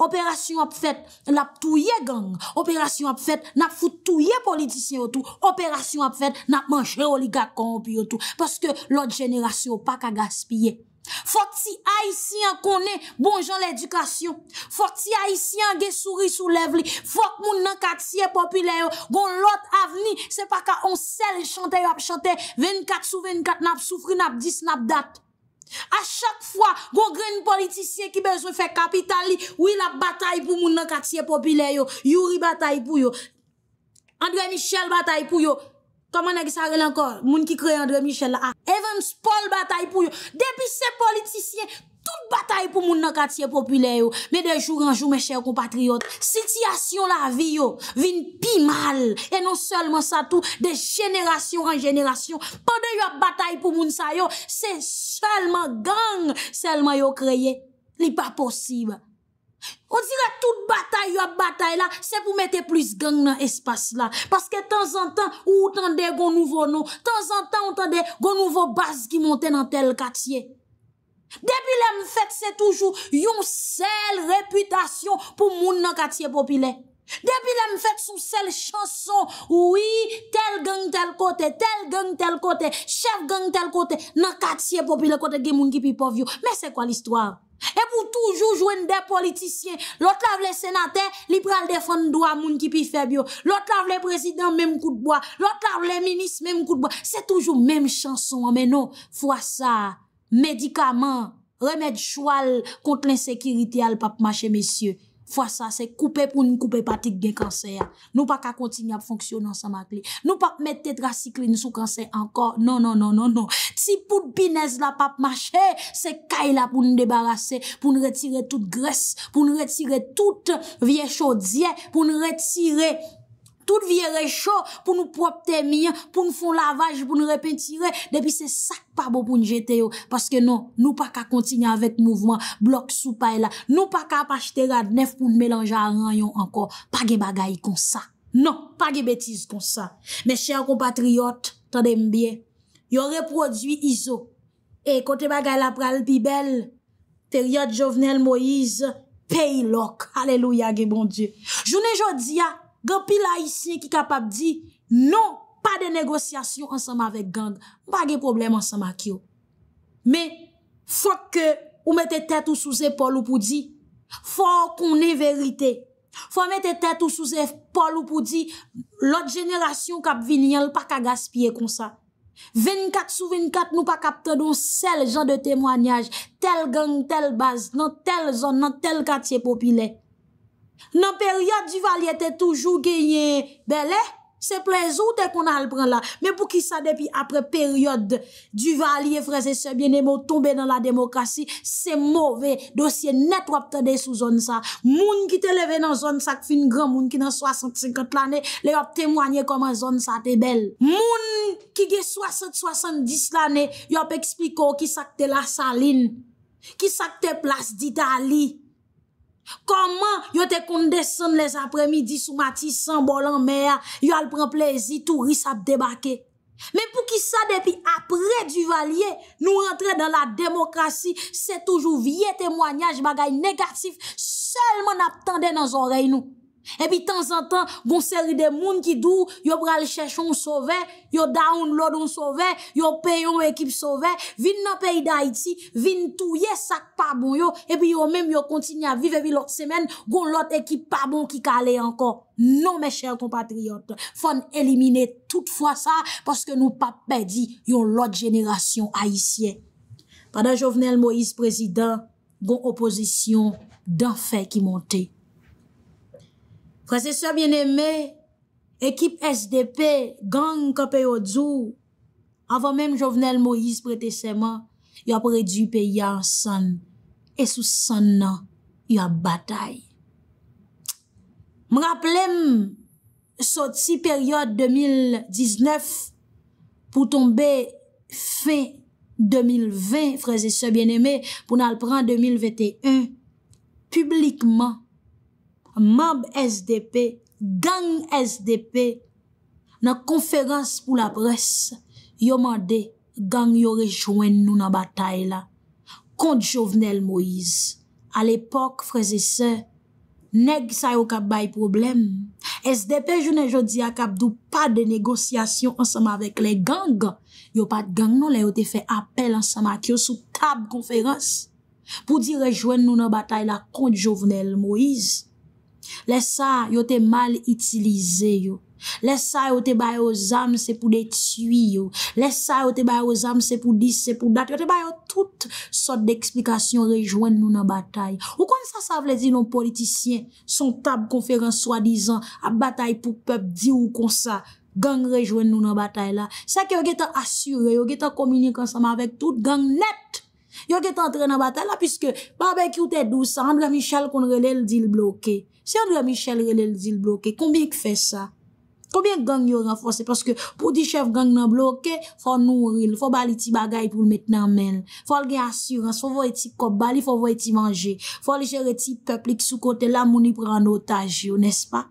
Operasyon ap fèt, nap touye gang. Operasyon ap fèt, nap foutouye politisyen ou tou. Operasyon ap fèt, nap manjè oligakon ou pi ou tou. Paske lòt jènerasyon ou pak a gaspillè. Fok ti haisyen konen bon jan l'edukasyon Fok ti haisyen gen suri sou lev li Fok moun nan katsye popile yo Gon lot avni se pa ka onsel chante yo ap chante 24 sou 24 nap soufri nap dis nap dat A chak fwa gon gren politisyen ki bezwe fe kapital li Ou il ap batay pou moun nan katsye popile yo Yuri batay pou yo André Michel batay pou yo Koman e gisa rele ankor? Moun ki kreye André Michel la a. Evans Paul bataye pou yo. Depi se politisyen, tout bataye pou moun nan katye popule yo. Me de joug anjou me chèr compatriot. Sityasyon la vi yo, vin pi mal. E non selman sa tou, de jeneration an jeneration. Pande yo bataye pou moun sa yo, se selman gang. Selman yo kreye, li pa posib. On dirè tout batay yo batay la, se pou mette plus gang nan espas la. Paske tan zan tan ou tan de gon nouvo nou, tan zan tan ou tan de gon nouvo bas ki monte nan tel katiye. Depi lem fet se toujou yon sel reputasyon pou moun nan katiye popile. Depi lem fet sou sel chanson, oui tel gang tel kote, tel gang tel kote, chef gang tel kote, nan katiye popile kote gen moun ki pipov yo. Men se kwa l'histoire? E pou toujou jwen de politisyen, lot la vle senate, lipral defan do a moun ki pi febyo, lot la vle prezident, menm koutbo, lot la vle minis, menm koutbo, se toujou menm chanson, menm nou, fwa sa, medikaman, remèd chwal kont l'insekiriti al pap mache mesye. Fwa sa, se koupe pou nou koupe patik gen kanser. Nou pa ka kontiny ap fonksyonan sa mak li. Nou pa met tetracicline sou kanser ankor. Non, non, non, non, non. Ti pout binez la pape mache, se kaye la pou nou debarase. Pou nou retire tout gres, pou nou retire tout viecho diye. Pou nou retire... Tout viye rechou pou nou propte miyan, pou nou fon lavaj, pou nou repentire. Depi se sak pa bo pou nou jete yo. Paske non, nou pa ka kontinye avèk mouvman, blok sou pa e la. Nou pa ka apache te rad nef pou nou mélange a ran yon anko. Pa ge bagay kon sa. Non, pa ge betiz kon sa. Mè chè an kon patriyot, tade mbiye, yon reproduy izo. E kote bagay la pral pi bel, teriyot jovenel moiz, pey lok. Aleluya ge bon die. Jounè jodi ya, Gan pil la isye ki kap ap di, non, pa de negosyasyon ansama vek gang. Mpa ge problem ansama kyo. Me, fwa ke ou mette tet ou souze pol ou pou di. Fwa konen verite. Fwa mette tet ou souze pol ou pou di, lote jenerasyon kap vinye l pa ka gaspye kon sa. 24 sou 24 nou pa kap tenon sel jan de temwanyaj. Tel gang, tel baz, nan tel zon, nan tel katye popilek. Nan peryode, Duvalie te toujou genye bele, se plezou te kon al pren la. Men pou ki sa depi apre peryode, Duvalie freze se biene mou tombe nan la demokrasi, se move dosye net wap tade sou zon sa. Moun ki te leve nan zon sa ki fin gran moun ki nan 65 lane, le wap temwanye koman zon sa te bel. Moun ki ge 67-70 lane, yop ekspliko ki sakte la saline, ki sakte plas d'Italie. Koman yo te konde son les apremidi sou mati san bolan mea, yo al pren plezi tou ris ap debake? Men pou ki sa depi apre du valye nou rentre dan la demokrasi, se toujou vie temwanyaj bagay negatif, selman ap tende nan zorey nou. E pi tan zan tan, goun seri de moun ki dou, yo pral chèchon ou sove, yo daoun lòd ou sove, yo peyon ekip sove, vin nan peyi d'Haïti, vin touye sak pabou yo, e pi yo mèm yo kontinye a vive bi lòt semen, goun lòt ekip pabou ki kale ankon. Non mè chèl ton patriote, fon elimine toutfwa sa, paske nou pa pedi yon lòt jeneration haïsien. Pada Jovenel Moïse prezident, goun oposisyon dan fe ki monte. Frase sebyen eme, ekip SDP, gang kapè yo dzou, avan menm jovenel Moïse prete seman, yo predupe yansan, e sou sanan, yo batay. M raplem soti peryod 2019 pou tombe fin 2020, frase sebyen eme, pou nan pran 2021, publikman. Mab SDP, gang SDP, nan konferans pou la pres, yo mande gang yo rejoen nou nan batay la. Kont jovenel Moïse, al epok freze se, neg sa yo kap bay problem. SDP jo ne jo di akap dou pa de negosyasyon ansama vek le gang. Yo pat gang nou la yo te fe apel ansama ki yo sou tab konferans pou di rejoen nou nan batay la kont jovenel Moïse. Lesa yo te mal itilize yo. Lesa yo te bayo zan se pou detuy yo. Lesa yo te bayo zan se pou dis se pou dat. Yo te bayo tout sot de eksplikasyon rejwen nou nan batay. Ou kon sa sa vle di nou politisyen son tab konferans swadizan a batay pou pep di ou kon sa gang rejwen nou nan batay la. Sa ki yo gete asyure, yo gete komunikansama vek tout gang net. Yo gete antre nan batay la piske ba be ki ou te dousa, Andra Michal kon relel dil bloke. Se yon dwe Michel Renel zil bloke, konbyen k fe sa? Konbyen gang yon renfose? Paske pou di chef gang nan bloke, fò nou ril, fò bali ti bagay pou l'metnan men. Fò al gen asurans, fò vali ti kop, bali fò vali ti manje. Fò al gen re ti peplik sou kote la mouni pran otaj yo, nes pa?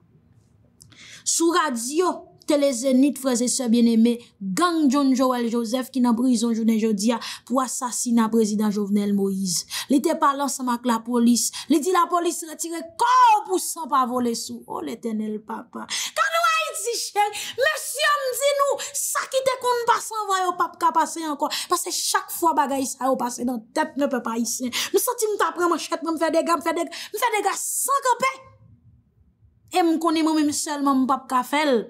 Sou radiyo, Tè le zenit freze se bien eme, gang John Joel Joseph ki nan brison jounen jodia pou asasina prezident Jovenel Moïse. Li te palan sa mak la polis, li di la polis retire ko pou san pa vole sou. O le tenel papa. Kan nou a it si chen, mesyon di nou, sakite kon basan vay ou pap ka pase yon kon. Pase chak fwa bagay sa yon pase, nan tep ne pe pa isen. Mwen santi mwen tapre man chet, mwen fè dega, mwen fè dega, mwen fè dega san ka pe. E mwen koni mwen mwen selman mwen pap ka fel.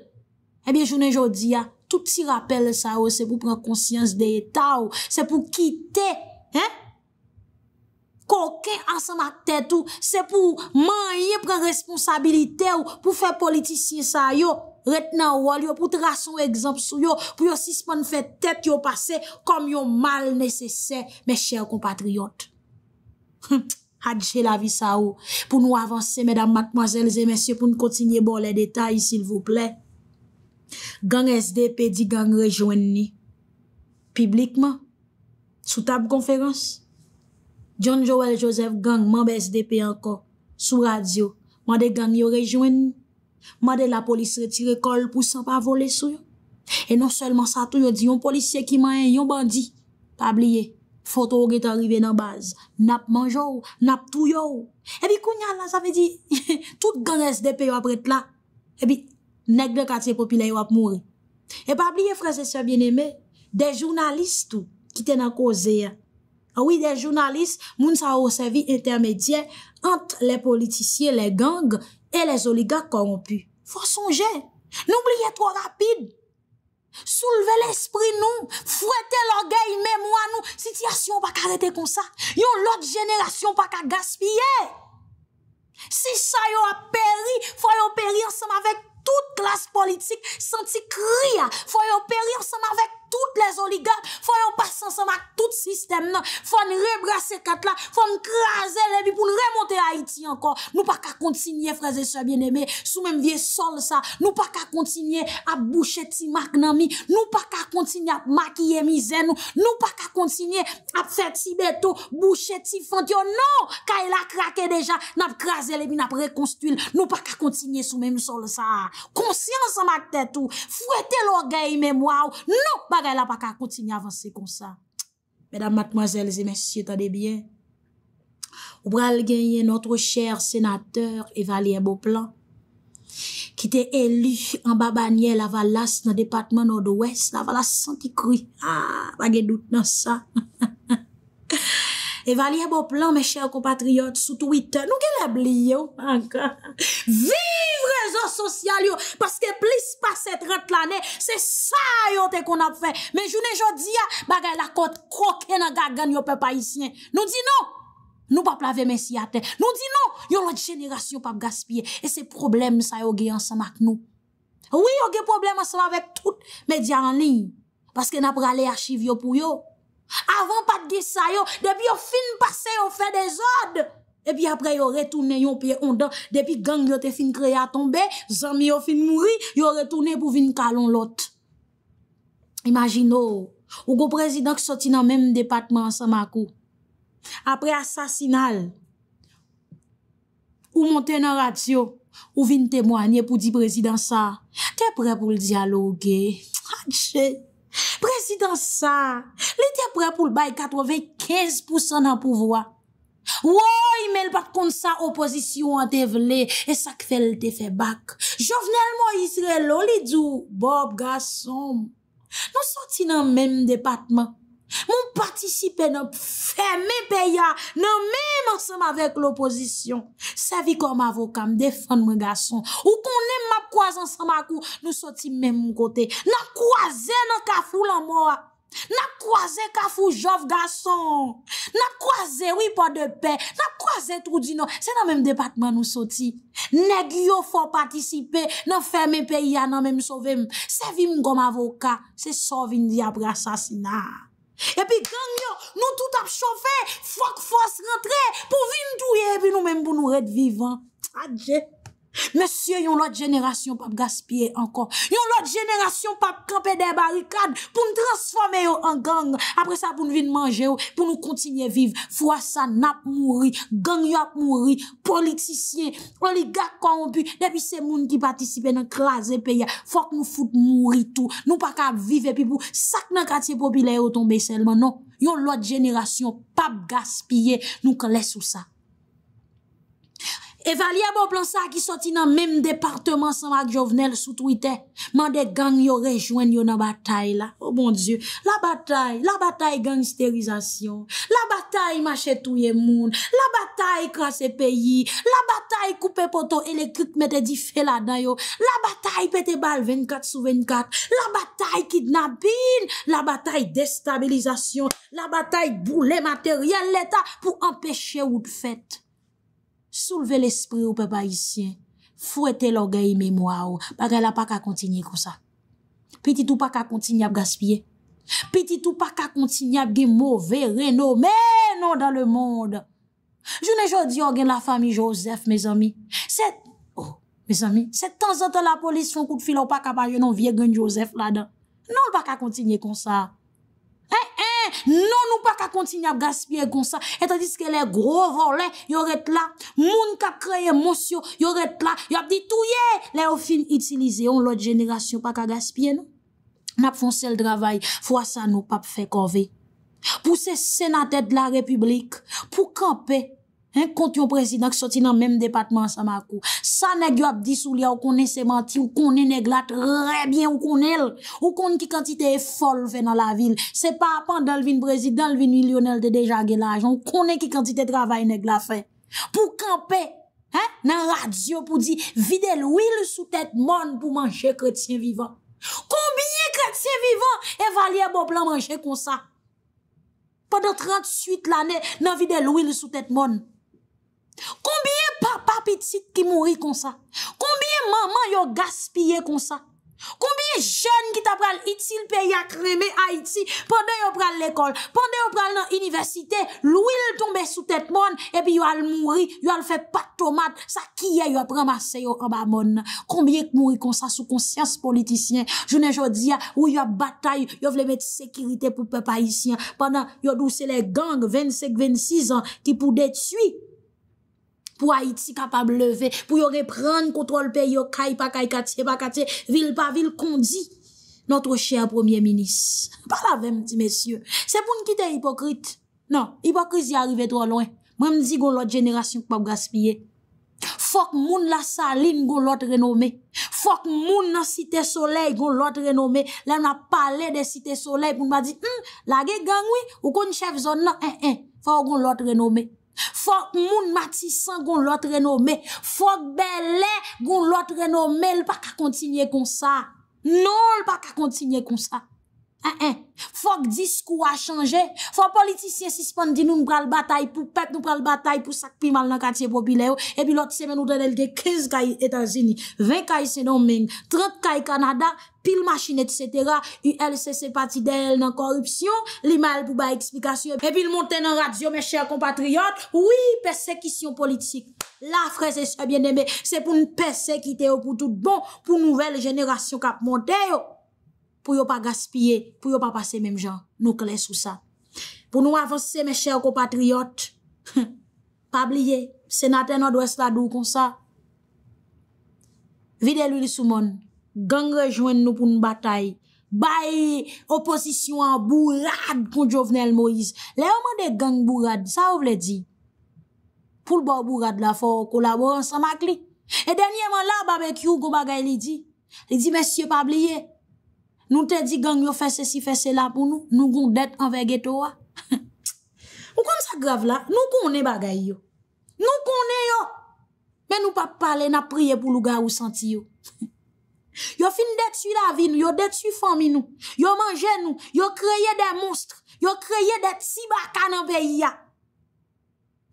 Ebyen jounen jodi ya, tout si rappel sa ou, se pou pren konsyans de etat ou, se pou kite, he? Koke ansan mak tete ou, se pou manye pren responsabilite ou, pou fe politisye sa yo, ret nan walyo, pou tra son egzamp sou yo, pou yo sispan fe tete yo pase, kom yo mal nesesen, me chèr kompatriot. Hadje la vi sa ou, pou nou avanse, mèdam, makman, zèl, zè, mèsyè, pou nou kontinye bo le detay, s'il vous plè. Gang SDP di gang rejwen ni, publikman, sou tab konferans, John Joel Joseph gang, mab SDP anko, sou radyo, made gang yo rejwen ni, made la polis retire kol pou sa pa vole sou yo, e non selman sa tou yo di, yon polisye ki man yon bandi, pa bliye, foto ou gete arrive nan baz, nap manjou, nap tou yo, ebi kou nyal la, sa ve di, tout gang SDP yo apret la, ebi, Negle katye popi la yo ap moure. E pa bliye freze se bieneme, de jounalistou ki tena koze ya. Awi, ah de jounalist, moun sa osevi intermedye ant le politisye, le gang, e le zoliga korompu. Fwa sonje, n'oublie tro rapide. Souleve l'esprit nou, fwete l'orgay mè mwa nou. Sityasyon pa karete kon sa. Yon lot jeneration pa ka gaspye. Si sa yo ap peri, fwa yo peri ansem avèk Tout glas politik santi kriya foy opery ansan avek tout non. les oligar, foyon pasan sa mak tout sistem nan, foyon rebrase kat la, foyon kraze lebi pou nou remonte Haiti anko, nou pa ka kontinye fraze se bieneme, soumen vie sol sa, nou pa ka kontinye ap bouchet si mak nan mi, nou pa ka kontinye ap mak ye mi zen nou, nou pa ka kontinye ap fet si beto, bouchet si fantio nou, kaila krake deja nap kraze lebi, nap rekonstil, nou pa ka kontinye soumen sol sa konsyans sa mak tetou, fwete lo gayi memwa ou, nou non, pa la pa ka kontinye avanse kon sa. Medan matmoazelze mensyo, ta de byen. Ou pral genye notro chèr sénateur Evalien Boplant ki te elu an babanye la valas nan departman ou do ouest la valas santi koui. A, ah, bagè dout nan sa. Evalye bo plan me chèl kompatriot sou Twitter. Nou gen le bli yo. Viv rezon sosyal yo. Paske plis paset ret lanen. Se sa yo te kon ap fè. Men jounen jodi ya bagay la kote kroke nan gaggan yo pe paisyen. Nou di nou. Nou pa plave men si ate. Nou di nou. Yon lot jeneras yo pa gaspye. E se problem sa yo gen ansan mak nou. Ouye yo gen problem ansan avèk tout media anli. Paske nap rale yachiv yo pou yo. Ouye yo. Avon pat di sa yo, depi yo fin pase yo fe dezod. Epi apre yo retoune yon pe yon dan, depi gang yo te fin kreya tombe, zanmi yo fin mouri, yo retoune pou vin kalon lot. Imagino, ou go prezident ki soti nan menm depatman an sa makou. Apre asasinal, ou monte nan rasyon, ou vin temwanyen pou di prezident sa. Ke pre pou l diyaloge? Ache! Prezident sa, li te apre pou l'bay kat wavèy 15% nan pouvoa. Woy, mel pat kon sa opozisyon an te vle, e sak fel te fe bak. Jovnel mo, Israel, loli djou, Bob, Gasson, non soti nan menm depatman. Mwen patisipe nan fèmè peya nan mèm ansem avèk l'oposisyon. Sevi kom avokam, defan mwen gason. Ou konen map kwa zan san makou, nou soti mèm mwen kote. Nan kwa zè nan kafou la mò. Nan kwa zè kafou jov gason. Nan kwa zè wipo de pe. Nan kwa zè trou di nou. Se nan mèm depatman nou soti. Nè gyo fò patisipe nan fèmè peya nan mèm sove mwen. Sevi mwen kom avokam, se sove mwen di apre asasinan. E pi gang yo, nou tout ap chofe, fok fos rentre, pou vin touye, e pi nou menm pou nou et vivan. Mesye yon lote jenerasyon pap gaspye ankon Yon lote jenerasyon pap krepe de barikad Poun transforme yo an gang Apre sa pou nou vin manje yo Poun nou kontinye viv Fwa sa nap mouri Gang yo ap mouri Politisyen Oli gag kwa wopu Depi se moun ki patisipe nan klaze peye Fwa k nou foute mouri tou Nou pa ka vive pipou Sak nan katiye popile yo tombe selman non. Yon lote jenerasyon pap gaspye Nou kles ou sa Evaliè bo plan sa ki soti nan mèm departement san wak jovenel sou tout wite. Man de gang yo rejwen yo nan batay la. O oh, bon diyo. La batay. La batay gangsterizasyon. La batay machetouye moun. La batay krasè peyi. La batay koupe poto elekrik metè di fè la nan yo. La batay pète bal 24 sou 24. La batay kidnabin. La batay destabilizasyon. La batay boule materyè l'Etat pou empèche ou d'fèt. souleve l'espri ou pe pa isyen, fwete logay mèmwa ou, bagè la pa ka kontinye kon sa. Petit ou pa ka kontinye ap gaspye, petit ou pa ka kontinye ap gen mou ve reno, menon dan le moun. Jounen jodi ou gen la fami Joseph, mes ami, set, oh, mes ami, set tanzantan la polis foun kout filo pa ka baye non vie gen Joseph la dan. Non l'pa ka kontinye kon sa. Eh, eh, Non nou pa ka kontinye ap gaspye kon sa Etadiske le grovor le yon ret la Moun ka kreye monsyo yon ret la Yon ap di touye Le ou fin itilize yon lot jeneration pa ka gaspye nou Nap fonse l dravay Fwa sa nou pap fe kove Pou se senatet la republik Pou kampe Kont yon prezident ki soti nan menm depatman sa makou. Sa ne gyo ap disou li a ou konen se manti ou konen ne glat rebyen ou konen el. Ou konen ki kantite e fol fe nan la vil. Se pa apan dalvin prezident, dalvin milionel de deja gelaj. Ou konen ki kantite travay ne glat fe. Pou kampe nan radyo pou di, vide lwil sou tet mon pou manje kretien vivan. Kombiye kretien vivan e valye bo plan manje kon sa? Pa de 38 lane nan vide lwil sou tet mon. Koumbye papa pitit ki mouri konsa Koumbye maman yo gaspye konsa Koumbye jen ki ta pral iti l pe ya kreme a iti Pande yo pral l ekol Pande yo pral nan universite Lou il tombe sou tet moun E pi yo al mouri Yo al fe patomad Sa kiye yo pramase yo kama moun Koumbye ki mouri konsa sou konsyans politisyen Jounen jodi ya ou yo batay Yo vle met sekirite pou pe paisyen Pande yo douse le gang 25-26 an Ki pou detuy pou a iti kapab leve, pou yo repren kontrol pe yo kaj pa kaj katye pa katye, vil pa vil kondi, noto chè premier minis. Par la ve mdi mesye, se pou nkite hipokrit, nan, hipokrit yi arive tro lwen, mwen mdi goun lot jenerasyon kpap gaspye, fok moun la salin goun lot renome, fok moun la site solei goun lot renome, lè mna pale de site solei pou mba di, m, lage gangwe, ou kon chèf zon nan, en, en, fok moun lot renome. Fok moun matisan goun lot renome Fok belè goun lot renome L pa ka kontinye kon sa Nou l pa ka kontinye kon sa Eh, eh, fok diskou a chanje, fok politisyen sispon di nou nou pral batay pou pek nou pral batay pou sakpimal nan katiye popile yo, epi lot semen ou tene lge 15 kaye Etanzeni, 20 kaye Senonmeng, 30 kaye Kanada, pil machine etc. U el se se pati de el nan korupsyon, li mal pou bay eksplikasyon, epi l monten nan radyo me chèr kompatriyot, wii persekisyon politik, la fre se se bien eme, se pou nou persekite yo pou tout bon, pou nouvel jeneration kap monte yo. pou yo pa gaspye, pou yo pa pase mem jan, nou kles ou sa. Pou nou avanse me chè ou ko patriot, pa bliye, senate nou dwe sladou kon sa. Vide loulis ou mon, gang rejoen nou pou nou batay, baye oposisyon an bourad kon Jovenel Moïse. Le oman de gang bourad, sa ou vle di? Poul bo bourad la fo, kou la bo an samak li. E denye man la, babè kyou kou bagay li di. Li di, mesye pa bliye, nou te di gang yo fese si fese la pou nou, nou goun det anvege towa. Ou kon sa grav la, nou kon ne bagay yo, nou kon ne yo, men nou pa pale na priye pou luga ou santi yo. Yo fin det su la vi nou, yo det su fami nou, yo manje nou, yo kreye de monstre, yo kreye de tsi baka nan peyi ya.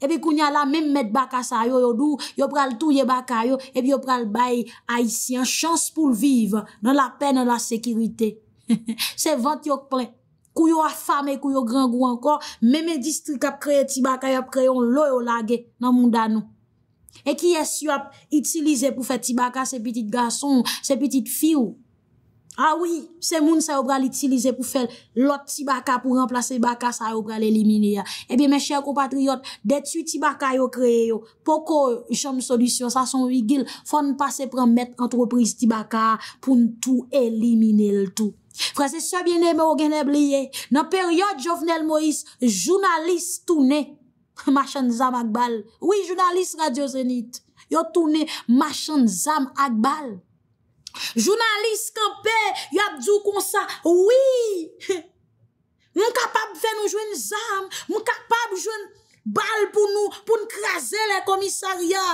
Epi kou nya la mem met baka sa yo yo dou, yo pral touye baka yo, epi yo pral bay aisyen, chans pou l'viv nan la pen nan la sekirite. Se vant yo kpre, kou yo a fam e kou yo grangou ankon, meme distrik ap kreye ti baka yo ap kreyon lo yo lage nan moun dan nou. E ki es yo ap itilize pou fe ti baka se petit gason, se petit fi ou. Awi, ah se moun sa yo pral itilize pou fel lot ti baka pou remplase baka sa yo pral elimine ya. Ebi eh men chèr ko patriot, detu ti baka yo kreye yo. Poko yon solusyon, sa son wigil fon pase pran met antropriz ti baka pou n'tou elimine l'tou. Frase sobyenè mè o genè bliye, nan peryode Jovenel Moïse, jounalist toune Machen Zam Akbal. Ou yon jounalist radiozenit, yo toune Machen Zam Akbal. Jounalist kempe, yon ap djou kon sa, wiii, moun kapab fe nou jwen zanm, moun kapab jwen bal pou nou, pou nou kreze le komisaria,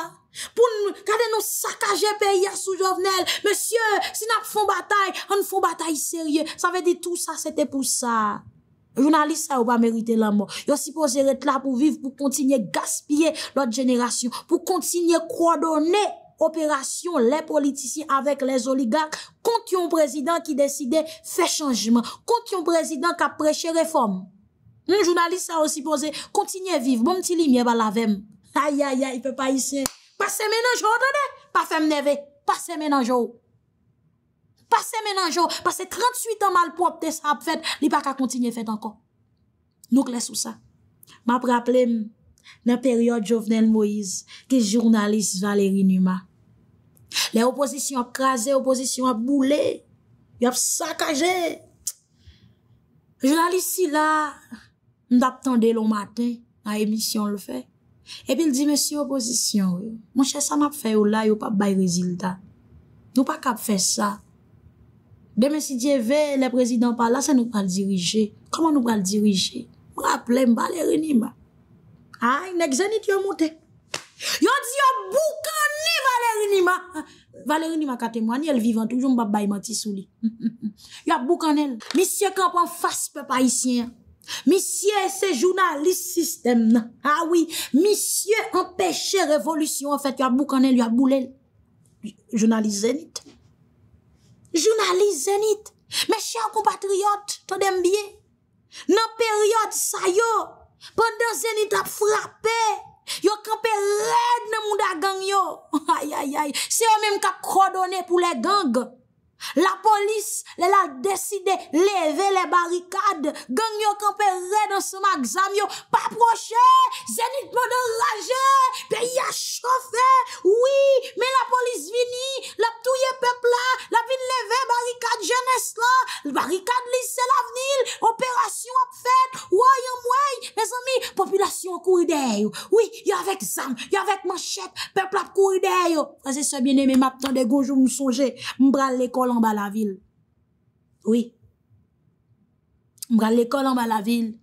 pou nou kreze nou sakaje pe yasou jovenel, monsye, si nan pou fon batay, an fon batay serye, sa ve de tout sa, se te pou sa. Jounalist sa ou pa merite la mou, yon si pose ret la pou viv, pou kontinye gaspye lout jenerasyon, pou kontinye kwa donne, operasyon le politisy avèk le oligak, kont yon prezidant ki deside fè chanjman, kont yon prezidant ka preche reform. Moun jounalist sa osipoze, kontinye vive, bom ti li mye balavem. Ayayay, y pe pa yise. Pase menanjou, otanè, pa fem neve, pase menanjou. Pase menanjou, pase 38 an malpop, te sa ap fèt, li pa ka kontinye fèt anko. Nouk les ou bon sa. Ma preaplem, nan peryode jovnen Moïse ki jounalist Valérie Nima. Le oposisyon ap krasè, oposisyon ap boule, yop sakajè. Jounalist si la, nou tap tande lo maten, nan emisyon lo fè, epi l di, monsi, oposisyon, monsi, sa nap fè ou la, yop ap bay rezilda. Nou pa kap fè sa. Deme si diye ve, le prezident pa la, sa nou pa l dirije. Koman nou pa l dirije? Mwa ap lèm, Valérie Nima. Ay, nèk Zenit yon montè. Yon di yon bouk anè Valérie Nima. Valérie Nima katè mwa, ni el vivantou, joun mba bayman ti souli. Yon bouk anè. Misye kampan faspe pa isyè. Misye se jounalise sistem nan. Ha wii, misye empèche revolutyon. En fèt, yon bouk anè, yon boulel. Jounalise Zenit. Jounalise Zenit. Mesye akou patriyot, tò dembyè. Nan peryot sa yò. Pendan sè ni tap frapè, yon kapè rèd nan moun da gang yon. Sè yon mèm kap krodonè pou lè gang. la polis lela deside leve le barikad gang yo kampere dan sema gsam yo paproche zenitman de raje pe yachefe, oui men la polis vini, lap touye pepla lapine leve barikad genestra, barikad lise se la venil, operasyon ap fete woye mwoye, me zami populasyon kou ideyo, oui yavek zam, yavek manchep, pepla kou ideyo, wazese bine men map tande gojou msoje, mbral le kon Mbra l'ekol an ba la vil, oui, mbra l'ekol an ba la vil,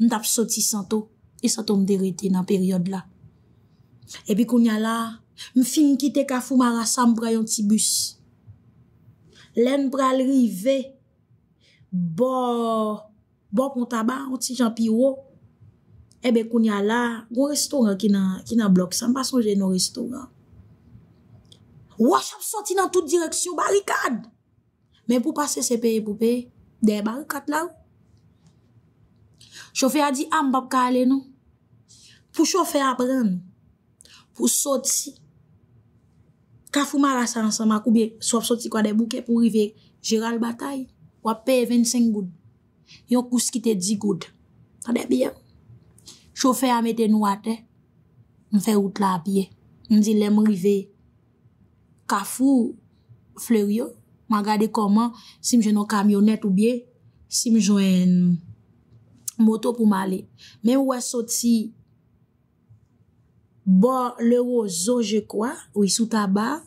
nou tap soti santo, e sato mderete nan peryode la. Ebe kounya la, mfi mkite kafou marasam mbra yon ti bus. Len mbra l'rive, bo, bo kontaba, yon ti jan piwo. Ebe eh kounya la, gwo restoran ki nan blok, sa mpa sonje nou restoran. Wach ap soti nan tout direksyon barikad. Men pou pase se peye pou peye, dey barikat la ou. Chofè a di am ah, pap kale nou. Pou chofè a pren, pou soti, ka fou mara san sa makoube, swap soti kwa de bouke pou rive, jiral batay, wap peye 25 goud. Yon kous kite 10 goud. Tade biye. Chofè a mette nou ate, mfe out la apie. Mdi lem riveye. ka fwou flew yo, man gade koman, si m jwen nou kamyonet ou bie, si m jwen moto pou male. Men wè soti, bor lè wò zo je kwa, wè sou taba,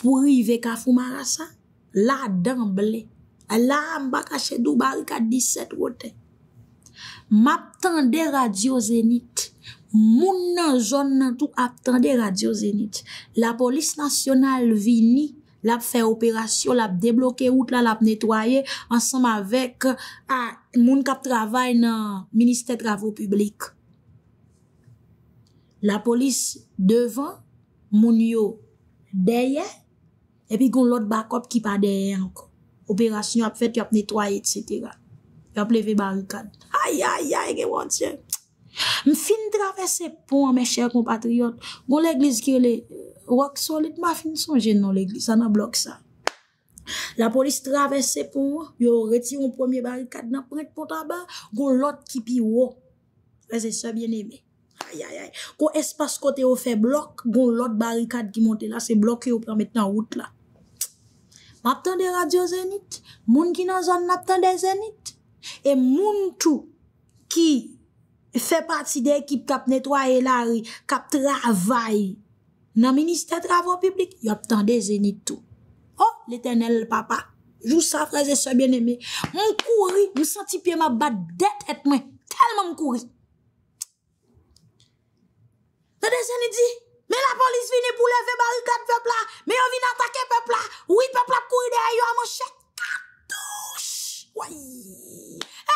pou rive ka fwou man asan, la dan ble. La m baka chedou bari ka diset wote. Map tan de radyo zenit, Moun nan joun nan tou ap tende radio zenit, la polis nasyonal vini, la ap fè operasyon, la ap deblokè out la, la ap netwaye, ansanm avèk moun kap travay nan Ministè Travò Publik. La polis devan, moun yo deyè, epi goun lot bakop ki pa deyè anko. Operasyon ap fèt, yop netwaye, etc. Yop leve barikad. Ay, ay, ay, gen wonsen! M fin travesse pou an mè chèr kompatriot Gon lè glis ki lè Wak solit ma fin son jè nan lè glis An nan blok sa La polis travesse pou an Yo reti an pwemye barikad nan prent pou tabè Gon lot ki pi wò Mè zè sebyen lè mè Ayayay Kon espas kote yo fe blok Gon lot barikad ki monte la Se blok yo pran met nan wot la M aptan de radio zenit Moun ki nan zon n'aptan de zenit E moun tou ki Fè pati de ekip kap netwaye la ri, kap travay. Nan minister travoy publik, yop tan dezeni tout. Oh, l'Etenel papa, jou sa fraze se bien eme. Mon kouri, m senti pie ma bat det et mwen. Telman kouri. Nan dezeni di, me la polis vini pou lev e bari kat pepla. Me yo vini atake pepla. Ou yi pepla kouri deray yo a monshe. Katosh, woye.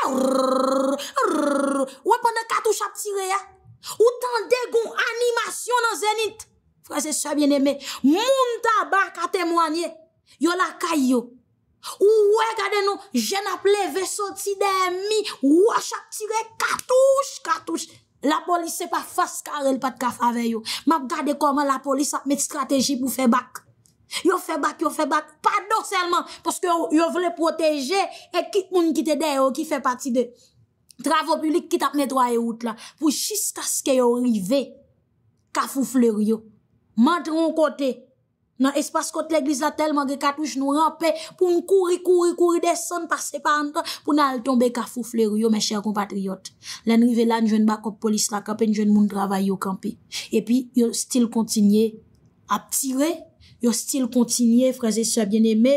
Ou apande katouche ap tire ya Ou tan degon animasyon nan zenit Fransese sa bien eme Moun ta bak a temwanye Yo la kay yo Ou wè gade nou Je naple vesote si den mi Ou apande katouche katouche La polis se pa faskare El pat kaf ave yo Map gade koman la polis ap met strategi pou fe bak Yo fe bak, yo fe bak, pa do selman, poske yo vle proteje, e kit moun ki te de, yo ki fe pati de. Travo publik kit ap netwa e out la, pou jiska ske yo rive, ka fufle riyo, mantron kote, nan espas kote l'eglise la telman, ge katouj nou rampè, pou nou kouri, kouri, kouri, deson, pase pa anta, pou nan al tombe ka fufle riyo, men chèr kon patriyot. Len rive lan, jwen bak op polis la, kapè, jwen moun travay yo kampè. E pi, yo stil kontinye, ap tire, Yo stil kontinye, freze se bieneme,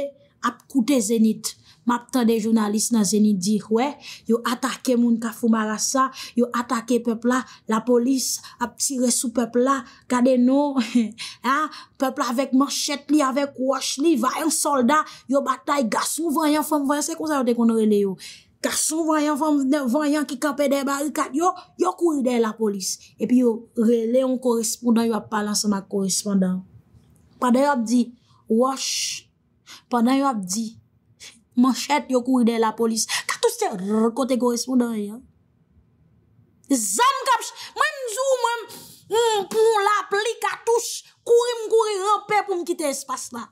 ap koute Zenit. Map tan de jounalist nan Zenit di kwe, yo atake moun kafou marasa, yo atake pepla, la polis, ap si resou pepla, kade nou. Pepla avek manchet li, avek kouach li, vayon soldat, yo batay gassou vanyan, fom vanyan, se kon sa yote kon re le yo. Gassou vanyan, fom vanyan ki kampe de barikat yo, yo kou yode la polis. E pi yo re le yon korespondant, yo ap palan sa ma korespondant. Pandan yo ap di, wosh, pandan yo ap di, manchet yo kouri de la polis, katous te rr, kote korespondan yo. Zan kapj, mwen mzou mwen, mwen mpon la pli katous, kouri mkouri, ron pe pou mkite espas la.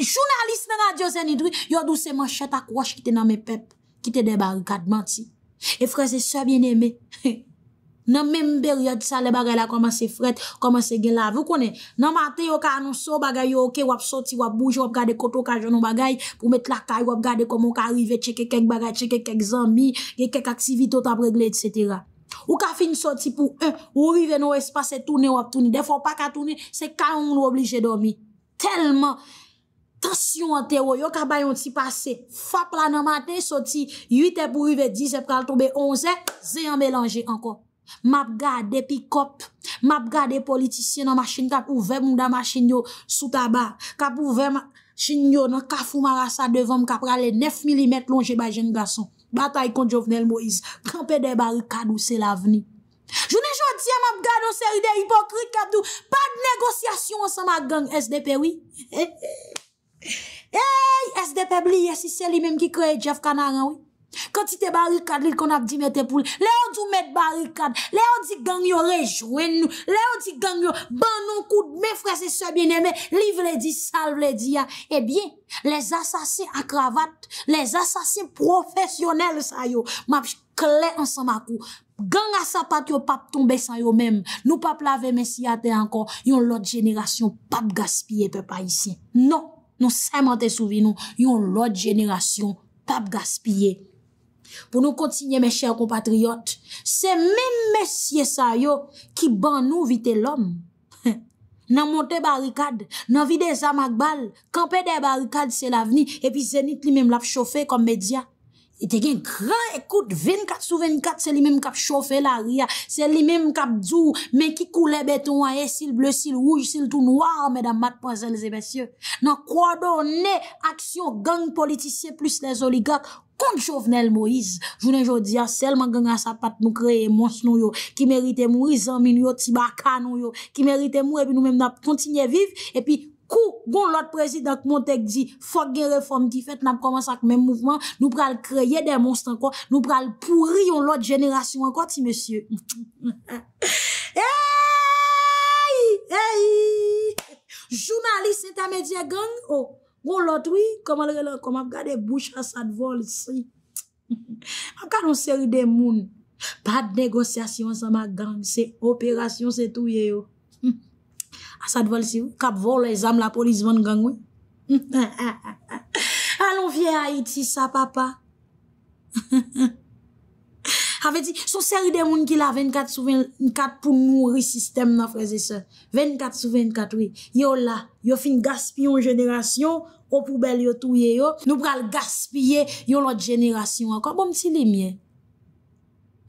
Jounalist nan radio zen idri, yo douse manchet ak wosh kite nan me pep, kite deba rikad manti. Efreze sa bien eme. Nan menm beryad sa le bagay la koman se fret, koman se gen la. Vou konen, nan maten yo ka anonsou bagay yo ok wap soti, wap bouj, wap gade koto kajonon bagay, pou met lakay, wap gade komon ka rive, cheke kek bagay, cheke kek zanmi, kek kek aktivitot ap regle, etc. Ou ka fin soti pou e, ou rive nou espase toune wap toune, defon pa ka toune, se ka yon ou oblije domi. Telman tasyon antero, yo ka bayon ti pase, fap la nan maten soti, yu te pou rive 10 e pral tobe 11 e, ze yon melange ankon. Map ga de pikop, map ga de politisyen nan masin kap ouve mou da masin yo sou taba, kap ouve masin yo nan kafou marasa devanm kap prale 9 mm longe bay jen gason. Bata yi konti Jovenel Moïse, kampede bari kadou se la veni. Jounen jouti ya map ga do seri de hipokrit kap dou, pa de negosyasyon an sa ma gang SDP wii. Eyyy, SDP bli, esi seli menm ki kreye Jeff Kanagan wii. Kan ti te baril kad li kon ak di mette poule Le ou di ou mette baril kad Le ou di gang yo rejouen nou Le ou di gang yo ban non koud Me frese se bieneme Liv le di sal le di ya Ebyen eh les asasin akravat Les asasin profesyonel sayo Map ch kle ansan makou Gang asa pat yo pap tombe sayo mem Nou pap lave men si ate anko Yon lot jeneration pap gaspye pe pa isi Non nou seman te souvin nou Yon lot jeneration pap gaspye pou nou kontinye mè chèr kompatriyot. Se mèm mèsyè sa yo, ki ban nou vite lòm. Nan monte barikad, nan vide zamak bal, kampe de barikad se la veni, epi zenit li mèm lap chofe kom medya. E te gen gran, ekout, 24 sou 24, se li mèm kap chofe la ria, se li mèm kap djou, mè ki koule beton a ye, sil ble, sil wouj, sil tou nouar, mèdam mat pan zèl zèmèsyè. Nan kwa do ne, aksyon gang politisyè plus lèz oligak, Konjouvenel Moïse, jounen joudia, selman gengan sa pat nou kreye mons nou yo, ki merite mou, izanmin yo, tibaka nou yo, ki merite mou, epi nou menm nan kontinye viv, epi kou gon lot prezident Montek di, fok gen reform ki fet nan koman sa kmen mouvman, nou pral kreye den mons tanko, nou pral pouriyon lot jenerasyon anko ti, mesye. Eyyy, eyyy, jounan li senta medye gengan o, oh! Goun lot wè, kom ap gade bouch asad vol si. Ap gade ou seri de moun. Pat negosyasyon sa ma gang, se operasyon se tou ye yo. Asad vol si, kap vol e zam la polis van gang wè. Alon vye a iti sa papa. Avè di, sou seri de moun ki la 24 sou 24 pou nourri sistem nan freze se. 24 sou 24, wè. Yo la, yo fin gaspi yon jenerasyon, opoubel yo touye yo, nou pral gaspi ye, yo lot jenerasyon akor, bon ti le mien.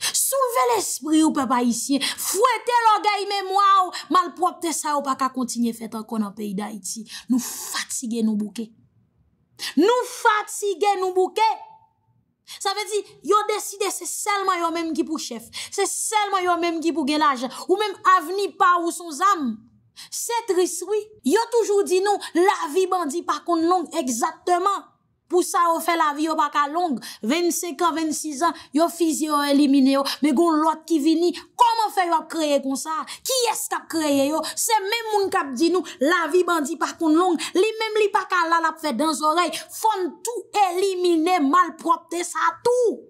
Souve l'espri ou pe pa isyen, fwete l'ogey mè mwa ou, malprop te sa ou pa ka kontinye fèt an kon an pey da iti. Nou fatige nou bouke. Nou fatige nou bouke. Sa ve di, yo deside se selman yo menm gi pou chef, se selman yo menm gi pou genaj, ou menm aveni pa ou son zam. Se triswi. Yo toujou di nou, la vi bandi pa konnong egzatman. pou sa ou fe la vi yo baka long, 25, 26 an, yo fiz yo elimine yo, me goun lot ki vini, koman fe yo ap kreye kon sa, ki es kap kreye yo, se men moun kap di nou, la vi bandi parkon long, li men li baka lal ap fe dans orey, fon tout elimine, mal propte sa tout,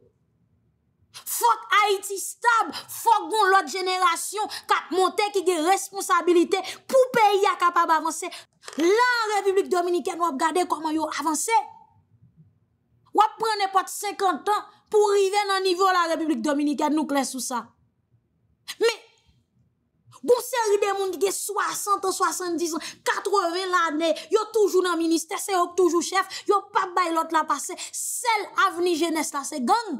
fok Haiti stab, fok goun lot jeneration, kap monte ki ge responsabilite, pou peyi a kapab avanse, la Republik Dominikene, wap gade koman yo avanse, Wap prene pat 50 an pou rive nan nivou la Republik Dominikad nou kles ou sa. Me, goun seri de moun di ge 60 an, 70 an, 80 an l'anè, yo toujou nan ministè, se yo toujou chef, yo pap bay lot la pase, sel avni jenè se la se gang.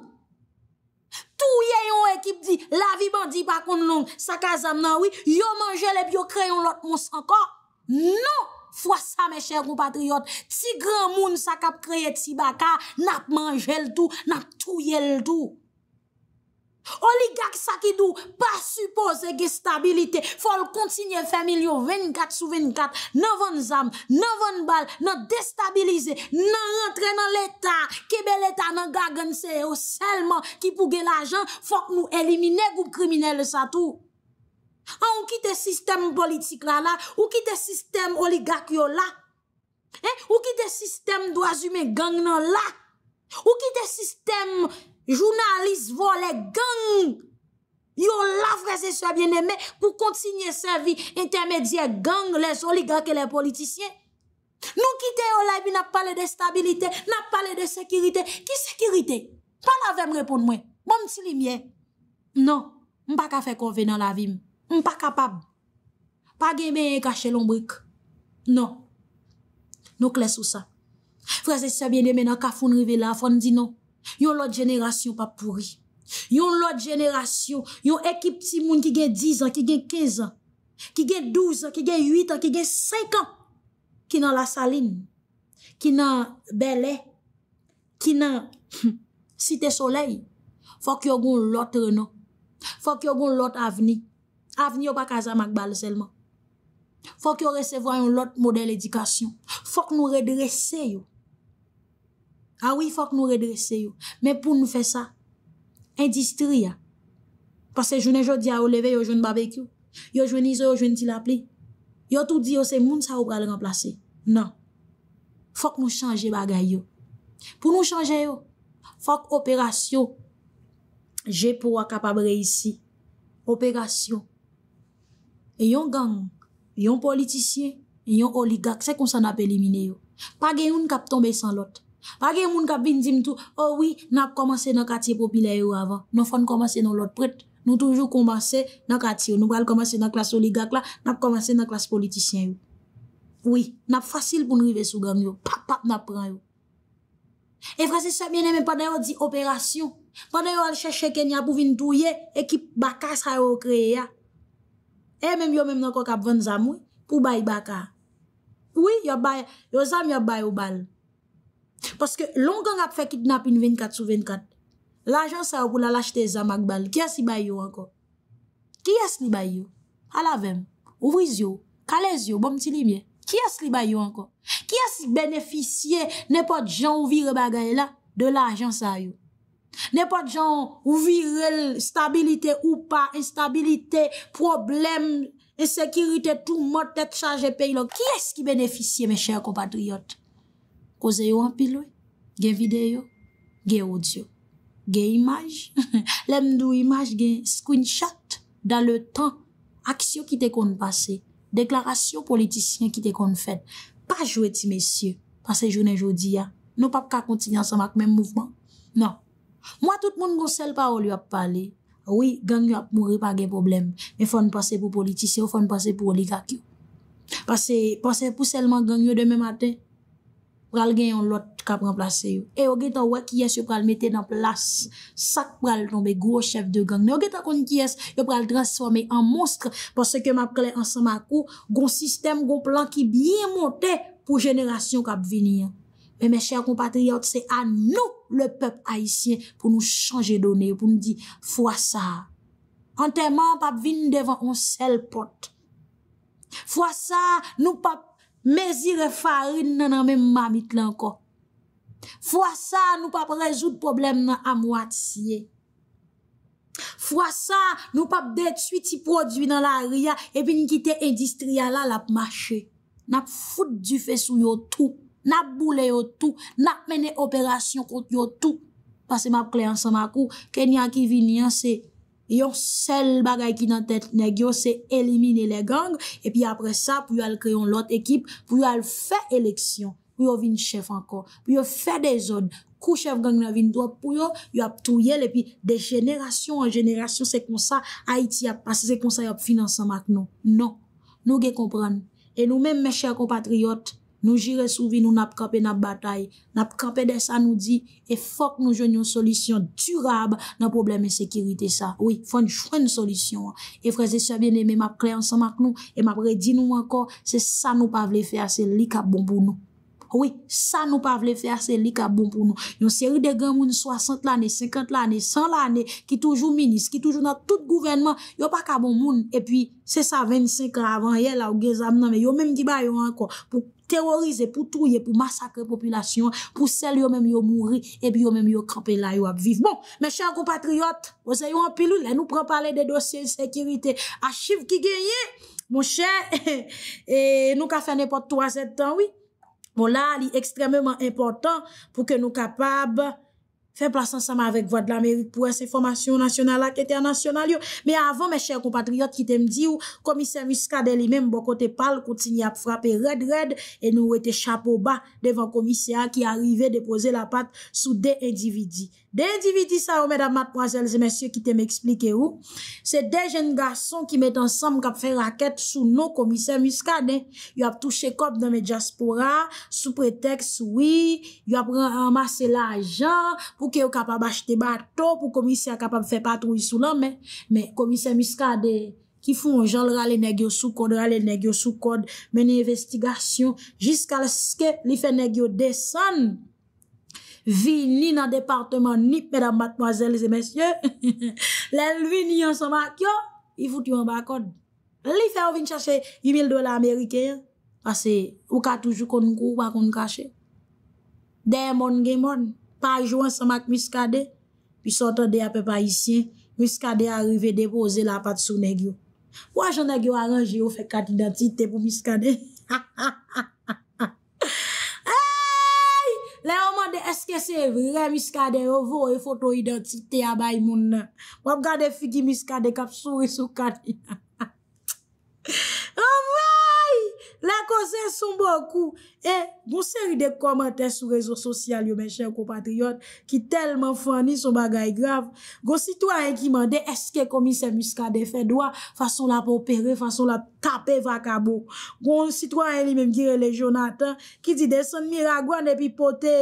Tou ye yon ekip di, la vi bandi bakon long, sa kazan nan wè, yo manje lep, yo kreyon lot mons anka, nou! Fwa sa mè chèrou patriot, ti gran moun sa kap kreye tsi baka, nap manjèl tou, nap trouyèl tou. Oli gag sakidou, pa suppose gè stabilite, fol kontsigne femil yo 24 sou 24, nan van zam, nan van bal, nan destabilize, nan rentre nan leta, kebe leta nan gagansè ou selman ki pou gè la jan, fok nou elimine goup kriminele sa tou. Ah, ou ki te sistem politik la la? Ou ki te sistem oligak yo la? Eh? Ou ki te sistem do azume gang nan la? Ou ki te sistem jounalist vo le gang? Yo la vreze sebyen eme pou kontinye servi intermedye gang les oligak e le politisyen. Nou ki te yo la bi na pale de stabilite, na pale de sekirite. Ki sekirite? Pa la vem repon mwen. Bon ti li mwen? Non, mba ka fe konve nan la vim. M pa kapab. Pa gen men e kache lombrek. Non. Nou kles ou sa. Frase si sa bende men an kafoun rive la, fon di non. Yon lot jeneration pa pouri. Yon lot jeneration, yon ekip ti moun ki gen 10 an, ki gen 15 an, ki gen 12 an, ki gen 8 an, ki gen 5 an, ki nan la salin, ki nan bele, ki nan site solei, fon ki yo goun lot re non. Fon ki yo goun lot aveni. Avni yo pa kaza magbale selman. Fok yo resevwa yon lot model edikasyon. Fok nou redrese yo. Awi fok nou redrese yo. Men pou nou fe sa. Industri ya. Pase jounen jodi a ou leve yo joun babek yo. Yo joun izo yo joun tilap li. Yo tout di yo se moun sa ou pral remplase. Nan. Fok nou chanje bagay yo. Pou nou chanje yo. Fok operasyon. Je pou akapabre isi. Operasyon. E yon gang, yon politisyen, e yon oligak, se kon san ap elimine yo. Pa gen yon kap tombe san lot. Pa gen yon kap bindim tou, oh oui, nap komanse nan katiye popilay yo avan. Non fwane komanse nan lot pret. Non toujou komanse nan katiye yo. Nou bal komanse nan klas oligak la, nap komanse nan klas politisyen yo. Oui, nap fasil pou nou ive sou gang yo. Pap, pap, nap pran yo. E frase sep mene men, pa dè yo di operasyon. Pa dè yo al chèche kenya pou vin tou ye, ekip baka sa yo kreye ya. E menm yo menm nan kon kap ven zam woy pou bayi baka. Woy yo zam yo bayi ou bal. Paske longan ap fe kitnap in 24 sou 24. L'ajans a yo pou la lachte zam ak bal. Ki as li bayi ou ankon? Ki as li bayi ou? A la vem? Ou viz yo? Kalez yo? Bom ti li mye? Ki as li bayi ou ankon? Ki as li beneficye nepot jan ou vire bagay la de l'ajans a yo? Nè pa djan ou viril stabilite ou pa, instabilite, problem, e sekirite tou mòt dèt chanje peyi lò. Ki es ki beneficye, mè chèyè kompatriot? Koze yo anpil wè? Gen videyo? Gen audio? Gen imaj? Lè mdou imaj gen screenshot? Da lè tan, aksyon ki te kon basè, deklarasyon politisyen ki te kon fèd. Pa jwè ti mè syè, pa se jounè jwò di ya. Nou pa pka kontinyan sa mèk mèm mouvman. Nan. Mwa tout moun goun sel pa ou li ap pale, woui, gang yo ap mouri pa gen problem, men fwane pase pou politisyon, fwane pase pou oligak yo. Pase pou selman gang yo deme maten, pral gen yon lot kap remplase yo. E yo geta wak yes yo pral mette nan plas, sak pral tombe gwo chef de gang. Ne yo geta kon kyes yo pral transforme an monstre pwase ke map kle ansan makou, goun sistem, goun plan ki byen monte pou jenerasyon kap vini an. pe mè chèr kompatriot, se an nou le pep haïsien pou nou chanje donè, pou nou di fwa sa. Antèman pap vin devan on sel pot. Fwa sa nou pap mezire farin nan an mè mamit lanko. Fwa sa nou pap rezout problem nan amwad siye. Fwa sa nou pap detuiti prodwi nan la ria epi nkite endistria la lap mache. Nap fout du fèsou yo tout. na pou le yo tou, na mene operasyon kont yo tou, pase map kliensan makou, ke nyan ki vi nyan se, yon sel bagay ki nan tet ne gyo, se elimine le gang, e pi apre sa, pou yo al kreyon lot ekip, pou yo al fe eleksyon, pou yo vin chef anko, pou yo fe de zon, kou chef gang na vin doop pou yo, yo ap tou yel, e pi de jenerasyon an jenerasyon, se konsa Haiti ap pase, se konsa yo ap finansan mak nou, nou, nou ge kompran, e nou men me chèr kompatriot, Nou jire souvi, nou nap kapè nap batay, nap kapè de sa nou di, e fok nou jwen yon solisyon durab nan probleme sekirite sa. Ouye, fwen chwen solisyon. E freze semen eme map kre ansan mak nou, e map re di nou anko, se sa nou pa vle fè ase li kap bon pou nou. Ouye, sa nou pa vle fè ase li kap bon pou nou. Yon seri de gen moun 60 lane, 50 lane, 100 lane, ki toujou minis, ki toujou nan tout gouvernement, yo pa kap bon moun. E pi, se sa 25 lavan, yo menm di ba yo anko, pou terorize pou touye, pou masakre populasyon, pou sel yo mèm yo mouri e bi yo mèm yo krepe la yo ap viv. Bon, mè chè, kou patriyot, yo zè yo an pilou, lè nou pran pale de dosye de sekirite. Achiv ki genye, mò chè, nou ka fè nèpote 3 etan, oui. Bon, lè, li ekstremèman important pou ke nou kapab Fè plasan saman avèk vòd l'Amerik pou wè se formasyon nasyonal la kète an nasyonal yo. Mè avon mè chèr kompatriot ki tem di ou, komisyen Muscadeli mèm bò kote pal kontinye ap frape red red e nou wè te chapo ba devan komisyen ki arrivè depose la pat sou de endividi. Dè individi sa ou mèd ap mat mwazèl zè mèsyè ki te mè eksplike ou, se dè jèn gason ki mèt ansanm kap fè rakèt sou nou komise muskade. Yo ap touche kop nan mè diaspora, sou preteks oui, yo ap ramase l'ajan pou ki yo kap ap achete bato pou komise a kap ap fè patrou yisou lan mè. Mè komise muskade ki foun jol rale negyo sou kode, rale negyo sou kode, meni investigasyon jiska l'ske li fè negyo desanm. Vi ni nan departman ni, mèdam batmwazèl zè mèsyè, lè lwi ni yon samak yo, yi vout yon bakon. Li fè ou vin chache yu mil dola Amerike yon, pase ou ka toujou konn kou, bakon kache. Dè yon moun gen moun, pa yon jou an samak miskade, pi sotan de apè pa isyen, miskade arive depoze la pat sou negyo. Wajan negyo aranje yo fè kat identite pou miskade. de eske se vre miskade yo vo e foto identite ya bay moun nan. Wap gade fik ki miskade kap souri sou kati. Omvay! La konsen son bokou. E, goun seri de komante sou rezo sosyal yo men chen komatriot ki telman fwani son bagay grav. Goun sitwany ki mande eske komise miskade fe doa fason la popere, fason la tape vakabo. Goun sitwany li mem gire le Jonathan ki di de son miragwan epi pote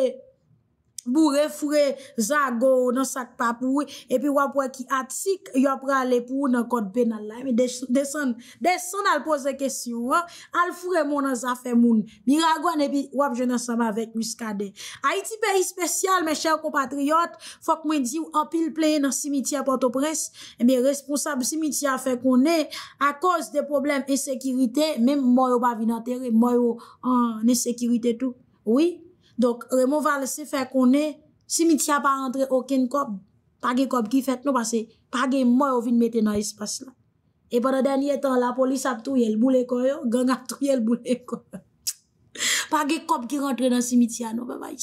Mwen fure zago nan sak papou e pi wap wak ki atik yon prale pou nan kod benal la. Mwen desan al pose kesyon. Al fure moun nan zafen moun. Mi ragwan e pi wap jen an sama vek mouskade. Haiti peyi spesyal men chèv compatriot. Fok mwen diw apilpleye nan simitya patopres. E eh men responsab simitya fe konen. A koz de problem e sekirite. Men mwoyo pa vinateri mwoyo an e sekirite tou. Oui? Donk, remouval se fè konè, simitya pa rentre okèn kob, pa ge kob ki fèt nou, pa se pa ge mò yo vin metè nan espas la. E pwada dènyè tan la, polis ap tou yè l'boulè kon yo, gang ap tou yè l'boulè kon yo. Pa ge kob ki rentre nan simitya nou, pa ma yè.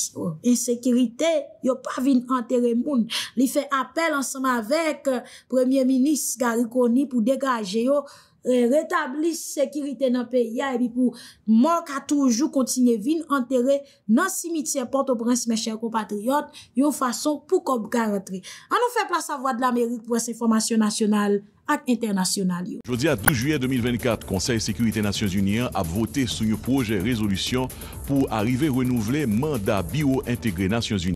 En sekirite, yo pa vin anterè moun. Li fè apel ansèm avèk, euh, premier-ministre ga rikoni pou degajè yo, re-retablis sekirite nan pe ya e bi pou. Mou ka toujou kontinye vin anterre nan simitien Port-au-Prince, me chèrko patriote, yo fason pou kob garantri. An nou fè plas avwa d'L'Amerik pwese formasyon nasyonal. ak internasyonal yo. Jodi a 12 juyè 2024, Konseil Sikurite Nasyons Uniyan ap vote sou yo proje rezolusyon pou arrive renouvle manda biro integre Nasyons Uniyan.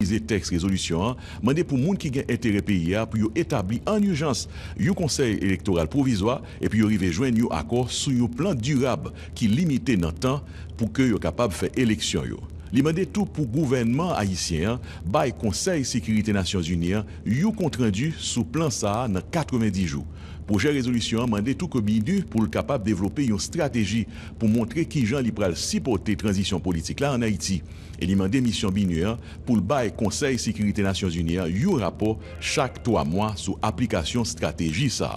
Mende pou moun ki gen entere PIA pou yo etabli an yon jans yo konseil elektoral provizwa epi yo rive jwen yo akor sou yo plan durab ki limite nan tan pou ke yo kapab fe eleksyon yo. Li mende tou pou gouvenman a yisyen bay Konseil Sikurite Nasyons Uniyan yo kontrendu sou plan sa nan 90 jou. Poje rezolusyon mande touk obidu pou l kapap devlope yon strategi pou montre ki jan liberal sipote transisyon politik la an Haiti. E li mande misyon binuyen pou l baye konsey sekirite Nasyons Unyen yon rapo chak 3 mwa sou aplikasyon strategi sa.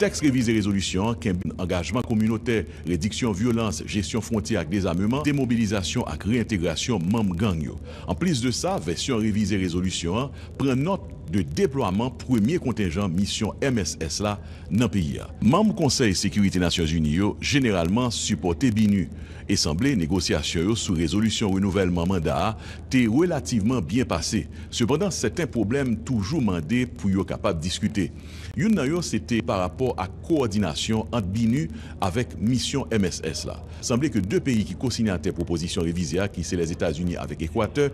Teks revize rezolusyon an, kembi, engajman komunote, rediksyon, violans, jesyon fonti ak dezameman, demobilizasyon ak reintegrasyon mam gang yo. An plis de sa, versyon revize rezolusyon an, pren not de deplouaman premye kontenjan misyon MSS la nan piya. Mam konsey Sekurite Nasyon Zuniyo, generalman, supporte binu. et semblait négociation sous résolution renouvellement mandat thé relativement bien passé. Cependant, c'est un problème toujours mandé pour être capable de discuter. Une c'était par rapport à coordination entre BINU avec mission MSS là. Semblait que deux pays qui co-signaient cette proposition révisée, qui c'est les États-Unis avec Équateur,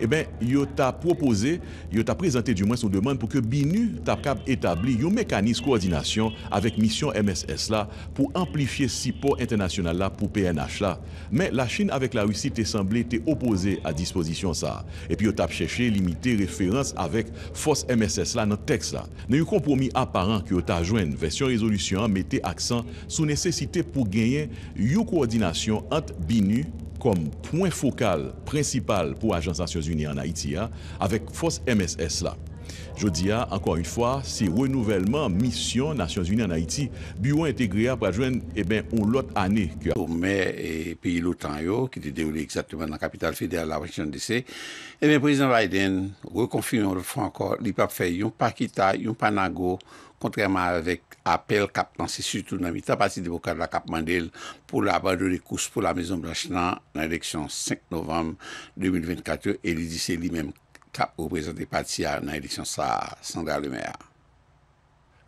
eh bien, ils t'a proposé, ils t'a présenté du moins son demande pour que BINU capable établi un mécanisme de coordination avec mission MSS là pour amplifier support international là pour PNH là Men la chine avek la russi te semble te opose a disposition sa Epi yo tap cheche limite referans avek fos MSS la nan tekst la Ne yon kompromi aparan ki yo ta jwen versyon rezolusyon an mette aksan sou nesesite pou genyen yon koordinasyon ant binu Kom pwen fokal prinsipal pou Ajans Asyos Uni an Haitia avek fos MSS la Jodi a, ankon yon fwa, si renouvellman misyon Nasyon Zvini an Haiti, biyon integri aprejwen e eh ben ou lot ane. Kyo me peyi loutan yo, ki te devoli ekzatman nan kapital fedel la wakishan desi. E men prezident Biden, rekonfirm yon refan akor, li pap fey yon pakita, yon panago, kontreman avek apel kap nan se sutou nan mita pati debokad la kap mandel, pou la ba de rekous pou la mezon blach nan, nan leksyon 5 novem 2024, e li disi li men kap. kap ou prezente pati a nan edisyonsa sanda lume a.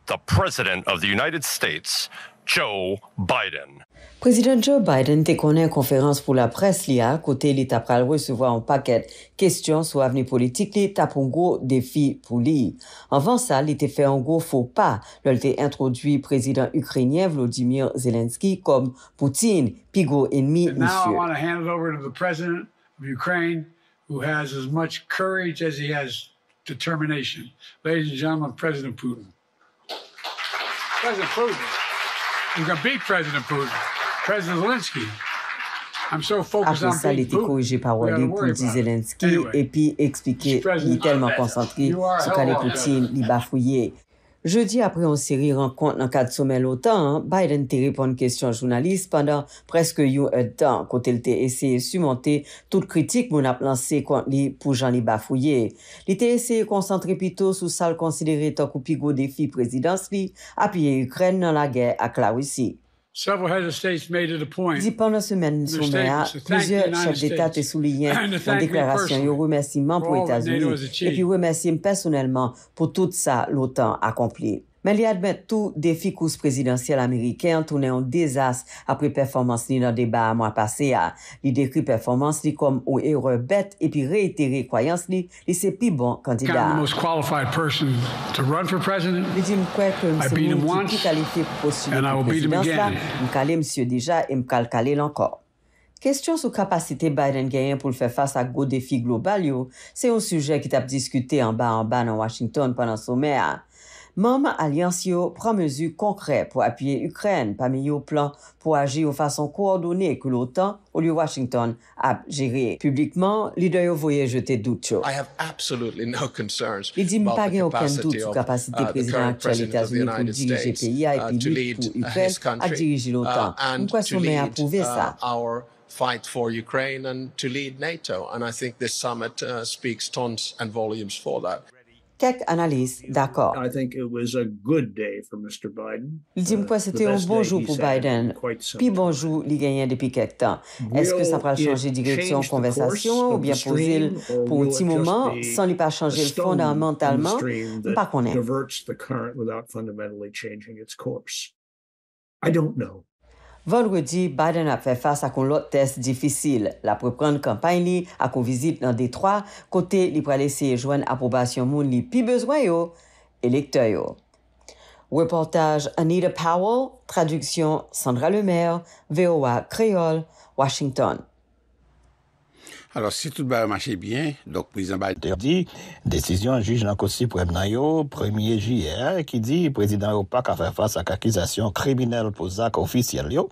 The President of the United States, Joe Biden. Prezident Joe Biden te konen konferans pou la pres li a, kote li tapra alwe sewa an paket, kestyon sou aveni politik li tapon go defi pou li. Anvan sa, li te fe an go fo pa, lal te introdwi prezident Ukranien Vladimir Zelenski kom Poutine, pigo enmi misye. Now I want to hand it over to the President of Ukraine, who has as much courage as he has determination. Ladies and gentlemen, President Putin. President Putin. You can beat President Putin. President Zelensky. apre sa li te pour parole Zelensky et puis expliquer qu'il est tellement concentré, sou ka le Poutine il bafouillait. Jeudi apre yon seri renkwant nan kat somen lotan, Biden te repon kestyon jounalist pandan preske yon etan. Kote l'te eseye sumante, tout kritik moun ap lanse kont li pou jan li bafouye. Li te eseye konsantre pito sou sal konsidere tok ou pigou defi prezidans li apye Ukren nan la gè ak la wisi. Dit pendant semaine sommaire, plusieurs chefs d'État ont souligné en déclaration un remerciement pour les États-Unis et puis remercier personnellement pour tout ça l'OTAN accompli. Men li admet tou, defi kous prezidansyel Ameriken tonen yon dezas apri performans ni nan deba a mwa pase ya. Li dekri performans ni kom ou eror bete epi reiteri kwayans ni li se pi bon kandida. Li di mkwe ke mse moun ti ki kalifi pou posyoun yon prezidans la, mkale msye deja e mkal kale lankor. Kestyon sou kapasite Biden genyen pou lfe fasa go defi global yo, se yon suje ki tap diskute an ba an ba nan Washington panan sou me a. Même alliance prend mesures concrètes pour appuyer l'Ukraine parmi les plans pour agir de façon coordonnée que l'OTAN au lieu Washington a géré. Publiquement, leader voyait jeter doute. Il dit qu'il n'y a aucun doute sur la capacité uh, président actuel des États-Unis pour diriger le pays uh, et puis pour l'Ukraine uh, à diriger l'OTAN. Pourquoi qu'on a prouvé ça? fight for Ukraine and to lead NATO. And I think this summit speaks tons and volumes for that quelques analyses d'accord. Il dit que c'était un bon jour pour Biden, puis bon jour il gagnait depuis quelque temps. Est-ce que ça va changer direction conversation ou bien poser pour un petit moment sans lui pas changer fondamentalement? Pas qu'on aime. I Vendredi, Biden ap fe fase akon lot test difisil. La prepran kampany li akon vizit nan detroi, kote li prelese joan aprobasyon moun li pi bezwayo, elektor yo. Repotaj Anita Powell, traduksyon Sandra Lemaire, VOA Kreyol, Washington. Alors si tout ba manche bien, dok pou izan ba yon di, desisyon jige nan kosi preb nan yo, premye J.R. ki di, prezident yo pa ka fèr fase ak akizasyon kriminel pou zak ofisyen yo,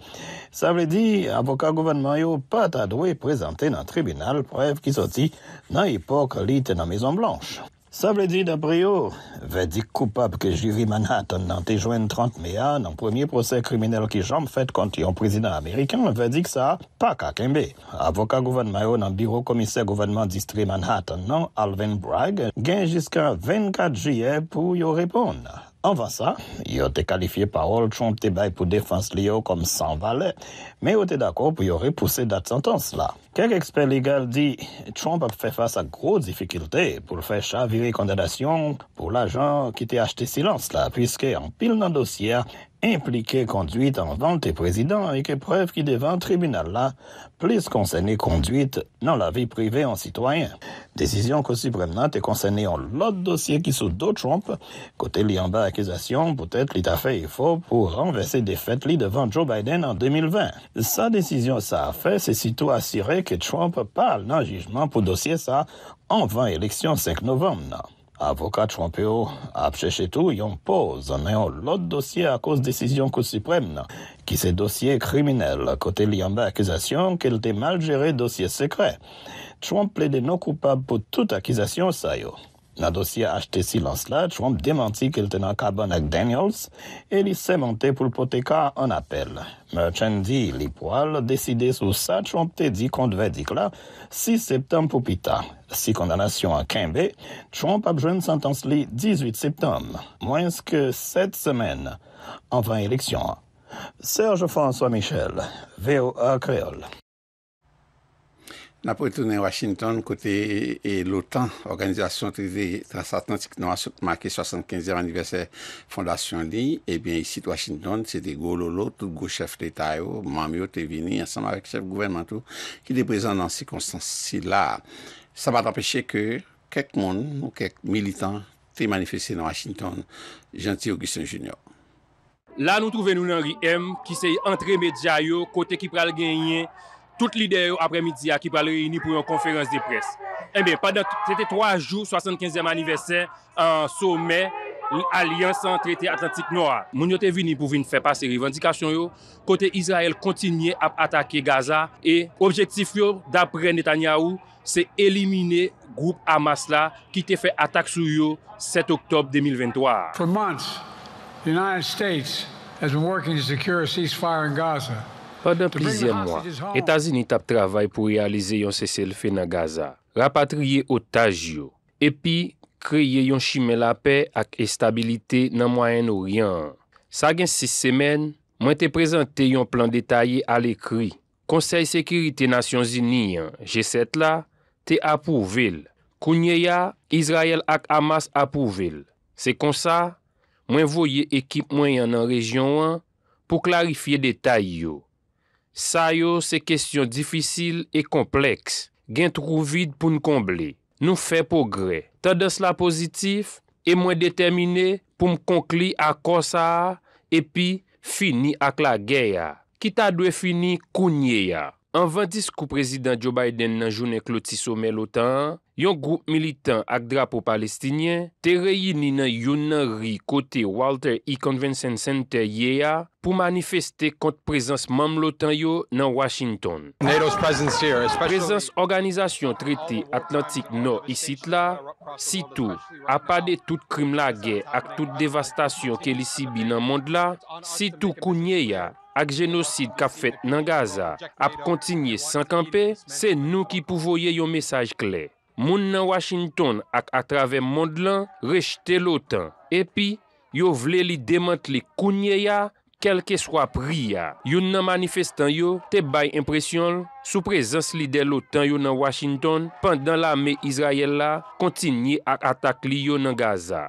sa vle di, avoka gouvenman yo pa ta dwe prezante nan tribunal prev ki soti nan ipok li te nan Mezon Blanche. Sa vle di d'apri yo, vedik koupap ke jiri Manhattan nan te jwen 30 mea nan premye proses kriminel ki jom fet konti yon prezident Amerikan, vedik sa pa kakenbe. Avoka gouvanma yo nan biro komise gouvanman distri Manhattan nan Alvin Bragg gen jiska 24 juye pou yo repon. An van sa, yo te kalifiye parol chon te bay pou defans li yo kom san vale, me yo te dako pou yo repouse dat santans la. Quelques experts légaux disent Trump a fait face à grosses difficultés pour faire chavirer condamnation pour l'agent qui était acheté silence là, puisque en pile dans le dossier impliqué conduite en vente et président avec épreuve qui devant tribunal là, plus concernée conduite dans la vie privée en citoyen. Décision que surprenante est concernée en l'autre dossier qui sous d'autres Trump, côté lié en bas accusation, peut-être l'il a fait faux pour renverser des fêtes devant Joe Biden en 2020. Sa décision, ça a fait, c'est sitôt assuré que Trump parle dans jugement pour dossier ça avant élection 5 novembre. Avocat Trump a tout, tout y a pose un dossier à dossier à de décision décision suprême, qui suprême dossier criminel, côté kote dossier qu'elle était mal géré dossier secret. Trump plaide non coupable pour toute accusation, ça la dossier acheté silence-là, Trump démentit qu'il tenait carbone avec Daniels et il s'est monté pour Poteca en appel. Merchant les poils décidés sur ça, Trump t'a dit qu'on devait dire là, 6 septembre pour Pita. Si condamnation à quimbé, Trump a besoin sentence le 18 septembre, moins que 7 semaines, avant élection. Serge François Michel, VOA Créole. Na pou etounen Washington, kote et l'OTAN, Organizasyon Trizè Transatlantik Nouansouk, makè 75è aniversè fondasyon li, ebyen isi Washington, sè te go lolo, tout go chèf l'Etat yo, mami yo te vini, ansanm avèk chèf gouvernementou, ki de prezant nan si konsensi la. Sa bat apèche ke kek moun ou kek militant te manifestè nan Washington, jantye Augustin Junior. La nou trouve nou nanri M, ki se y entre medya yo, kote ki pral genyen, Tout lide yo apre midi a ki pale reyini pou yon konferans de pres. Ebe, eh padan tete 3 jou, 75e maniversen, an soume, aliansan trete Atlantik Noir. Moun yo te vini pou vi ne fe pase revendikasyon yo, kote Israel kontinye ap atake Gaza, e objektif yo, dapre Netanyahu, se elimine group Amas la, ki te fe atak sou yo 7 oktob 2023. For months, the United States has been working to secure a ceasefire in Gaza. Padan plizye mwa, Etazini tap travay pou realize yon sesel fe nan Gaza. Rapatriye otaj yo. Epi, kriye yon shime la pe ak estabilite nan mwayen oryan. Sagen sis semen, mwen te prezante yon plan detayye al ekri. Konsey Sekiriti Nasyon Zini, G7 la, te apouvel. Kounye ya, Izrael ak Hamas apouvel. Se konsa, mwen voye ekip mwen yan nan rejyon an pou klarifiye detay yo. Sayo se kestyon difisil e kompleks. Gen trou vid pou n'kombli. Nou fe pogre. Ta de s'la pozitif, e mwen detemine pou m'konkli akos a, epi fini ak la geya. Kita dwe fini kounyeya. An vantis kou prezident Joe Biden nan jounen kloti somel o tan, Yon group militant ak drapo palestinyen te reyini nan yon nanri kote Walter E. Convention Center ye ya pou manifeste kont prezans mam lotan yo nan Washington. Prezans organizasyon trete Atlantik no isit la, sitou apade tout krim la ge ak tout devastasyon ke li si bi nan mond la, sitou kounye ya ak genosid ka fet nan Gaza ap kontinyen sankanpe, se nou ki pouvoye yon mesaj kley. Moun nan Washington ak atrave mond lan, rejte lotan. Epi, yo vle li demant li kounye ya, kelke swa pri ya. Yon nan manifestan yo, te bay impresyon l. Sou prezans li de l'OTAN yo nan Washington, pandan la ame Israel la, kontinye ak atak li yo nan Gaza.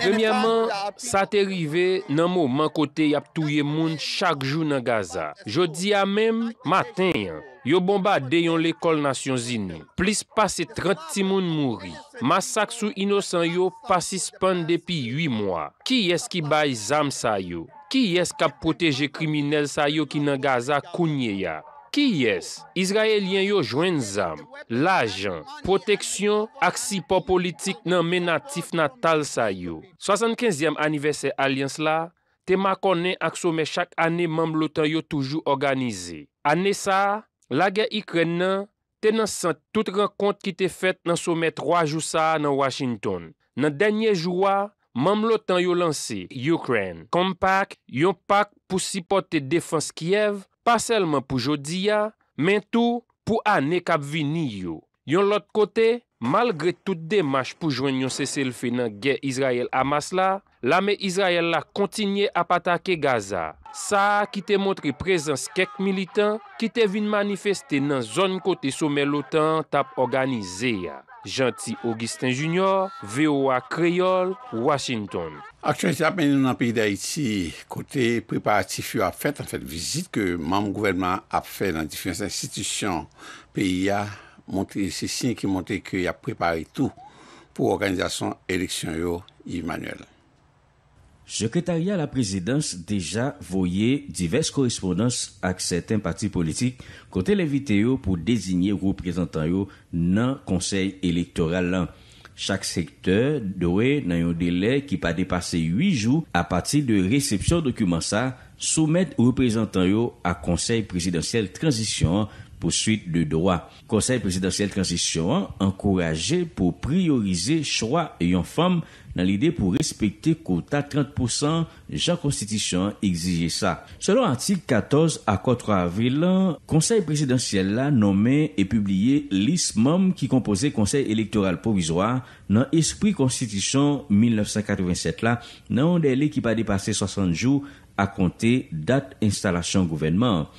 Remyaman, sa te rive nan mou man kote yap touye moun chak jou nan Gaza. Jodi a mem, matin, yo bomba deyon le kol nasyon zin nou. Plis pase 30 timoun mouri. Masak sou inosan yo pasis pan depi 8 mwa. Ki eski bay zam sa yo? Ki yes kap proteje kriminel sa yo ki nan Gaza kounye ya? Ki yes? Izrael yen yo jwen zam. Lajan. Proteksyon ak sipo politik nan menatif natal sa yo. 75e anniversè alians la, te makone ak somè chak anè mam lotan yo toujou organize. Ane sa, lage ikren nan, te nan san tout renkont ki te fet nan somè 3 jou sa nan Washington. Nan denye jouwa, Mam lotan yo lansi, yo kren, kom pak, yo pak pou sipote defans Kiev, pa selman pou Jodia, men tou, pou ane kab vini yo. Yo lot kote, Malgre tout demache pou jwen yon sesel fe nan gen Israel Amas la, lame Israel la kontinye apatake Gaza. Sa ki te montre prezans kek militan, ki te vin manifeste nan zon kote somen lotan tap organize ya. Janti Augustin Junior, VOA Kreyol, Washington. Aktualite ap men yon nan peyi da iti kote preparatif yo ap fet an fet vizit ke mam gouvernement ap fet nan difyans institisyon peyi ya monté, se sien ki monté ki a preparé tout pou organizasyon eleksyon yo, Emmanuel. Sekretaryat la prezidans deja voye diverse korespondans ak certain pati politik kote levite yo pou dezignye reprezentan yo nan konsey elektoral lan. Chak sektor doye nan yon delek ki pa depase 8 jou apati de recepsyon dokumansa soumet reprezentan yo ak konsey prezidansyel transisyon ou suite de doa. Konseil presidansyel transisyon an ankoraje pou priorize chwa e yon fam nan lide pou respekte kouta 30% jan konstitisyon exige sa. Selon antik 14 akot 3 avril an, konseil presidansyel la nomen e publiye lismom ki kompose konseil elektoral pou vizwa nan espri konstitisyon 1987 la nan an dele ki pa depase 60 jou a konte dat instalasyon gouvenman an.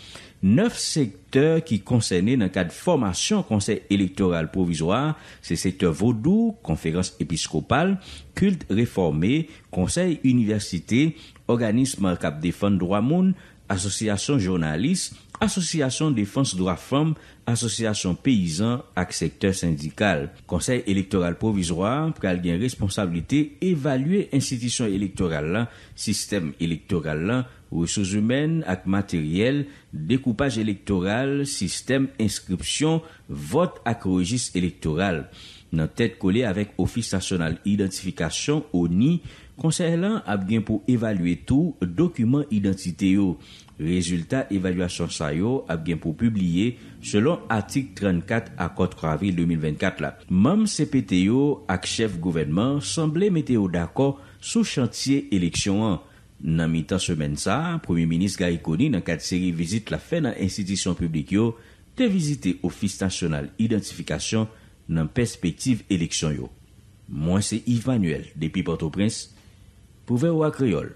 9 sektèr ki konseyne nan kade formasyon konsey elektoral provizwa, se sektèr vodou, konferans episkopal, kult reformè, konsey université, organisme markab defan drouamoun, asosyasyon jounalis, asosyasyon defans drouafan, asosyasyon peyizan ak sektèr syndikal. Konsey elektoral provizwa pral gen responsabilite evalue insitysyon elektoral lan, sistem elektoral lan. Roussouz oumen ak materyel, dekoupaj elektoral, sistem inskripsyon, vot ak rejist elektoral. Nan tèt kole avèk ofis nasyonal identifikasyon ou ni, konser lan ap gen pou evalwe tou dokumen identite yo. Rezultat evalwasyon sa yo ap gen pou publie selon atik 34 akot 3 avril 2024 la. Mam sepete yo ak chef gouvenman sanble mete yo dako sou chantye eleksyon an. Nan mitan semen sa, Premier Ministre Gaye Koni nan kat seri vizite la fe nan insidisyon publik yo te vizite ofis tansyonal identifikasyon nan perspektiv eleksyon yo. Mwen se Ivanuel, depi Port-au-Prince, pouve ou ak reol.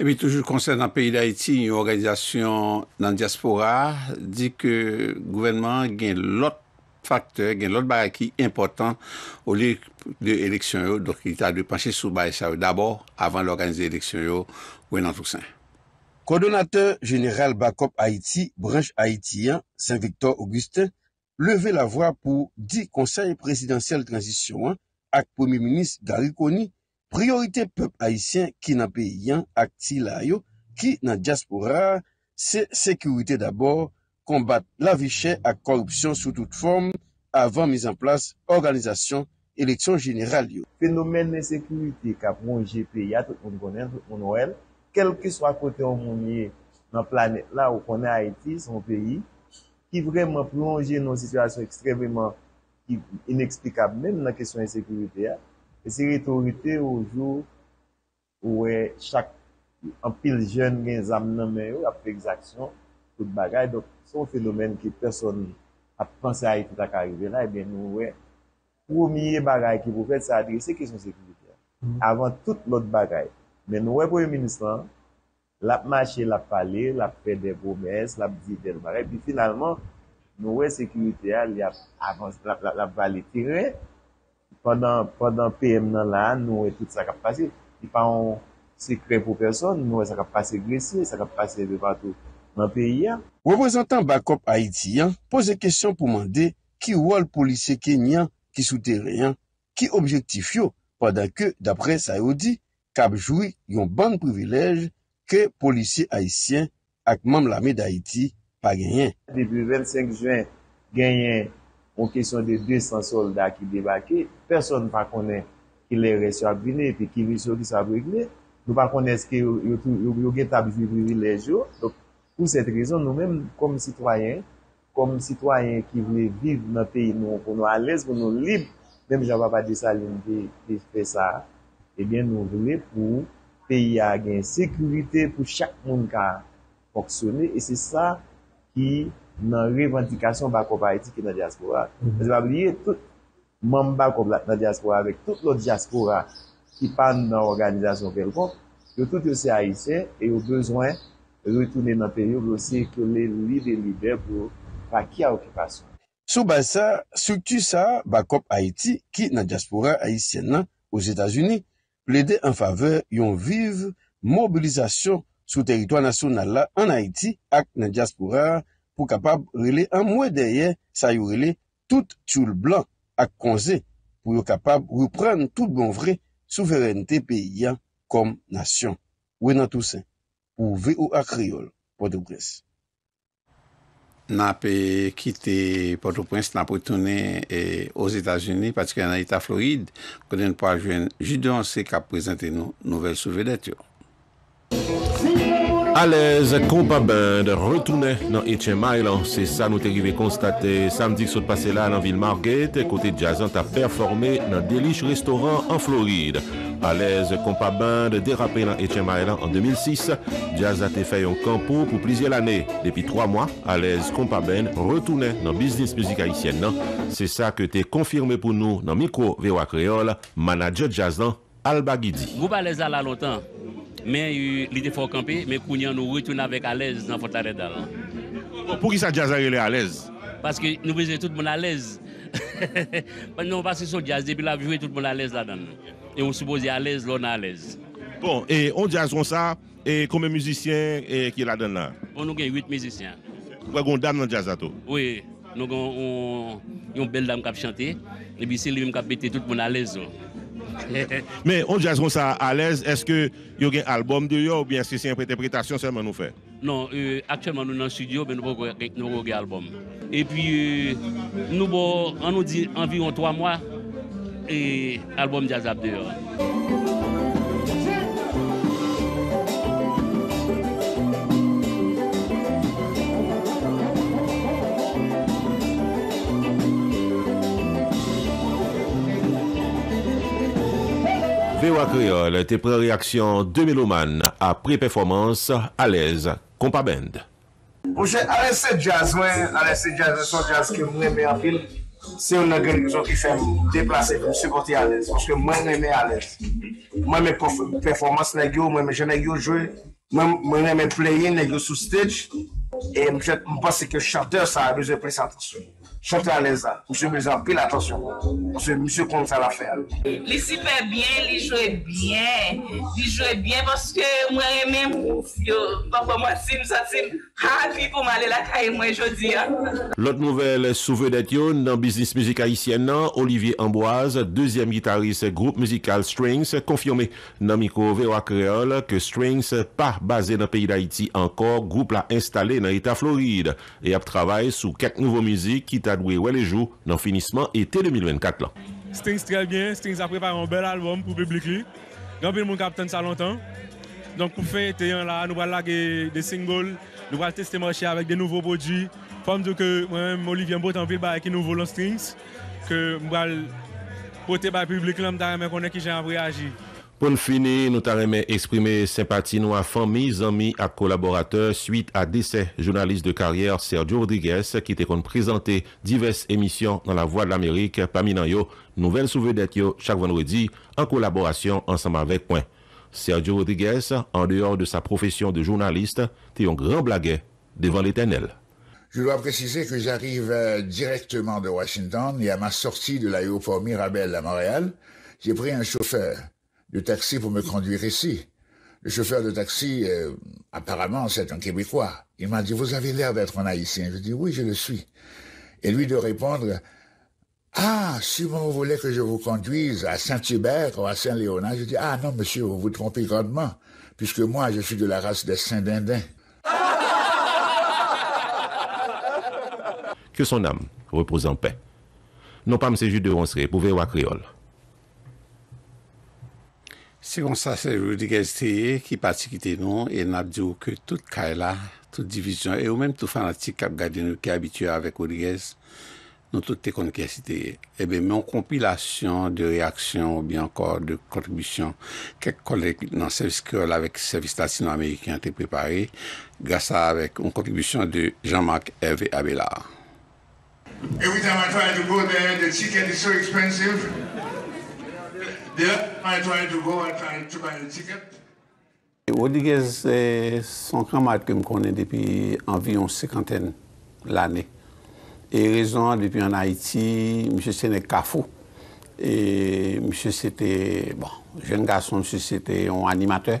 Ebi toujou konsen nan peyi la iti, yon organizasyon nan diaspora, di ke gouvenman gen lot Faktor gen lot baraki important ou li de eleksyon yo, dok il ta de panche sou baye sa yo. Dabor, avan l'organize eleksyon yo, wè nan tout sa. Kodonateur General Bakop Haiti, Branche Haitien, Saint-Victor Augustin, leve la voie pou di konsey presidensel transisyon an, ak pwemi minis Darikoni, priorite pep Haitien ki nan pe yon ak ti la yo, ki nan diaspora, se sekurite dabor, kombat la vichè ak korupsyon sou tout form avan miz an plas organizasyon eleksyon jeneral yo. Fenomen nè sekurite kap moun jepi ya tout moun konen tout moun noel, kel ki swa kote ou mounye nan planet la ou konen Haiti, son peyi, ki vreman pou moun jenon situasyon ekstremement inekspikab men nan kesyon ensekurite ya, e se retorite ou joun wè chak an pil jen gen zam nan men yo ap prezaksyon tout bagay do. Son fenomen ki person ap pansay tout ak arive la, e ben nou we pwoumiye bagay ki pou fèd sa a diri, se kison sekurite. Mm-hmm. Avant tout lot bagay, men nou we pou yon ministran, lap mache la pale, lap fèdè bo mèz, lap zide l bagay, pi finalman nou we sekurite a, li ap avans, lap valitire, pendant PM nan la, nou we tout sa kap pase, di pa yon sekre pou person, nou we sa kap pase glisi, sa kap pase vipatou Wèpèzantan bakop Haïti yon pose kèsyon pou mande ki wòl polise kenyan ki soute reyan ki objektif yon padakè dapre sa yodi kabjoui yon ban privilej ke polise Haïtien ak mam lame d'Haïti pa genyen. Depi 25 jwen genyen wèkèsyon de 200 soldat ki debakè, person nou pa konen ki lè resyo ak vine pe ki visyo ki sa vigne, nou pa konen se ki yon getabjoui privilej yon, do pou. pou set rezon nou menm konm sitwayen, konm sitwayen ki vle vive nan peyi nou, konn ou ales, konn ou lib, menm jan wap adi sa loun, ebyen nou vle pou peyi a gen sekurite, pou chak moun ka moksyone, e se sa ki nan revantikasyon bako ba eti ki nan diaspora. Se mm-hmm. va blye, tout man bako ba eti ki nan diaspora, vek tout lot diaspora ki pan nan organizasyon fel kon, yo tout yo se aise, yo yo bezwen, retounen apen yon glosye kon le libe libe pou pa ki a okipasyon. Sou bansa, souk tu sa bakop Haiti ki nan diaspora Haitien nan ouz Etats-Unis, ple de an fave yon vive mobilizasyon sou teritwa nasyonal la an Haiti ak nan diaspora pou kapab rele an mwen derye sa yo rele tout tchoul blanc ak konze pou yo kapab ou yo pren tout bon vre souverenite peyyan kom nasyon. We nan tousen. ou VOA Kriol, podou Gres. Na pe kite podou Pons, na pe tounen e, os Etats-Unis, pati ki an a Etats-Floride, konen po a jwen jidyon se ka prezente nou nouvel souvedet yo. A lez kompa bende, retoune nan Etchem Island, se sa nou te kive konstate. Samdi k so te pase la nan Vilmargate, kote jazan ta performe nan Delish Restaurant an Floride. A lez kompa bende, derape nan Etchem Island an 2006, jazan te faye yon kampou pou plizye lane. Depi 3 mwa, a lez kompa bende, retoune nan Biznis Muzik Haitien nan. Se sa ke te konfirme pou nou nan Mikro Vewa Kreol, manadje jazan Alba Gidi. mais euh, il était fort campé, mais nous retournons avec à l'aise dans Fort Lauderdale. Pour qui ça jazz est à l'aise Parce que nous faisons tout le monde à l'aise. non, parce que sur jazz, depuis la jouer tout le monde à l'aise là-dedans. Et on suppose à l'aise, l'on est à l'aise. Bon, et on jazz comme ça, et combien de musiciens et, qui là-dedans là On nous a 8 musiciens. Vous avez une dame dans le jazz à tout Oui, nous avons une belle dame qui a chanté, et puis c'est lui qui a pété tout le monde à l'aise. Mais on jazz ça à l'aise, est-ce que y a un album de yo ou bien est-ce que c'est une interprétation seulement nous fait Non, euh, actuellement nous dans le studio, mais nous avons un album. Et puis, euh, nous avons on nous dit environ trois mois et album jazz dehors. VOA Creole te prend réaction 2000 Oman après performance à l'aise, compa bend. Bon, j'ai Alès et Jazz, moi, Alès et Jazz, c'est jazz que vous aimez en film. C'est une grande raison qui fait me déplacer pour me supporter à l'aise. Parce que moi, j'aime à l'aise. Moi, mes performances, les gars, moi, mes jeunes, les jouer. Moi, j'aime playing, les sous stage. Et je pense que chanteur, ça a besoin de plus chante anèza. Monsie Moussa, pèl atensyon. Monsie Moussa, kon sa la fè al. Li si pè bè, li jwè bè. Li jwè bè, vòske mwen emè moussio. Mwen mwè si mwè satim. Ha, mi pou mwen ale la kèy mwen jodi. Lòt nouvel souve det yon nan biznis müzik Haitienne nan, Olivier Amboise, deuxième gitariste groupe musical Strings, konfirmé nan mikro verwa kreol ke Strings pa bazè nan peyi d'Haïti ankor, groupe la installé nan Eta Floride. E ap travay sou ket nouvo mizik ki ta ou e wè lejou nan finisman ete 2024 lan. Strings trel byen, Strings a prepar an bel album pou publik li. Gan bin moun kapten sa lantan. Donk pou fè, te yon la, nou wè lage de single, nou wè lte se te mèche avèk de nouwò bodji, pwè mdou ke mwen mèm Olivier Mbote an vil ba e ki nouwò lan Strings, ke mwè l potè ba publik lan mdare mè konè ki jen ap reagi. Pour nous finir, nous exprimer sympathie nous à familles, amis à collaborateurs suite à décès journaliste de carrière Sergio Rodriguez qui était présenté diverses émissions dans la voie de l'Amérique parmi nous nouvelle souvedette chaque vendredi en collaboration ensemble avec Point. Sergio Rodriguez, en dehors de sa profession de journaliste, était un grand blagueur devant l'éternel. Je dois préciser que j'arrive euh, directement de Washington et à ma sortie de l'aéroport Mirabel à Montréal, j'ai pris un chauffeur le taxi pour me conduire ici. Le chauffeur de taxi, euh, apparemment, c'est un Québécois. Il m'a dit, vous avez l'air d'être un Haïtien. Je dis, oui, je le suis. Et lui de répondre, ah, si vous voulez que je vous conduise à Saint-Hubert ou à Saint-Léonard, je dis, ah non, monsieur, vous vous trompez grandement, puisque moi, je suis de la race des Saint-Dindins. Que son âme repose en paix. Non pas M. Jude de Vous pouvez voir créole. Se kon sa se Rodiguez te ye ki pati kite nou, e nan djou ke tout ka e la, tout divizyon, e ou men tout fanatik kap gade nou ki abitue avèk Rodiguez, nou tout te kon kè si te ye. Ebe, men an kompilasyon de reaksyon ou bi an kor de kontribisyon kek kon lèk nan servis ki ol avèk servis latino-amerikyan te preparè, gasa avèk an kontribisyon de Jean-Marc Hervé Abelard. Every time I try to go there, the ticket is so expensive. There, I tried to go, un to buy a ticket. Rodriguez, son camarade que je connais depuis environ cinquantaine l'année. Et raison, depuis en Haïti, M. Sénèque Cafou. Et M. c'était, bon, jeune garçon, M. c'était un animateur.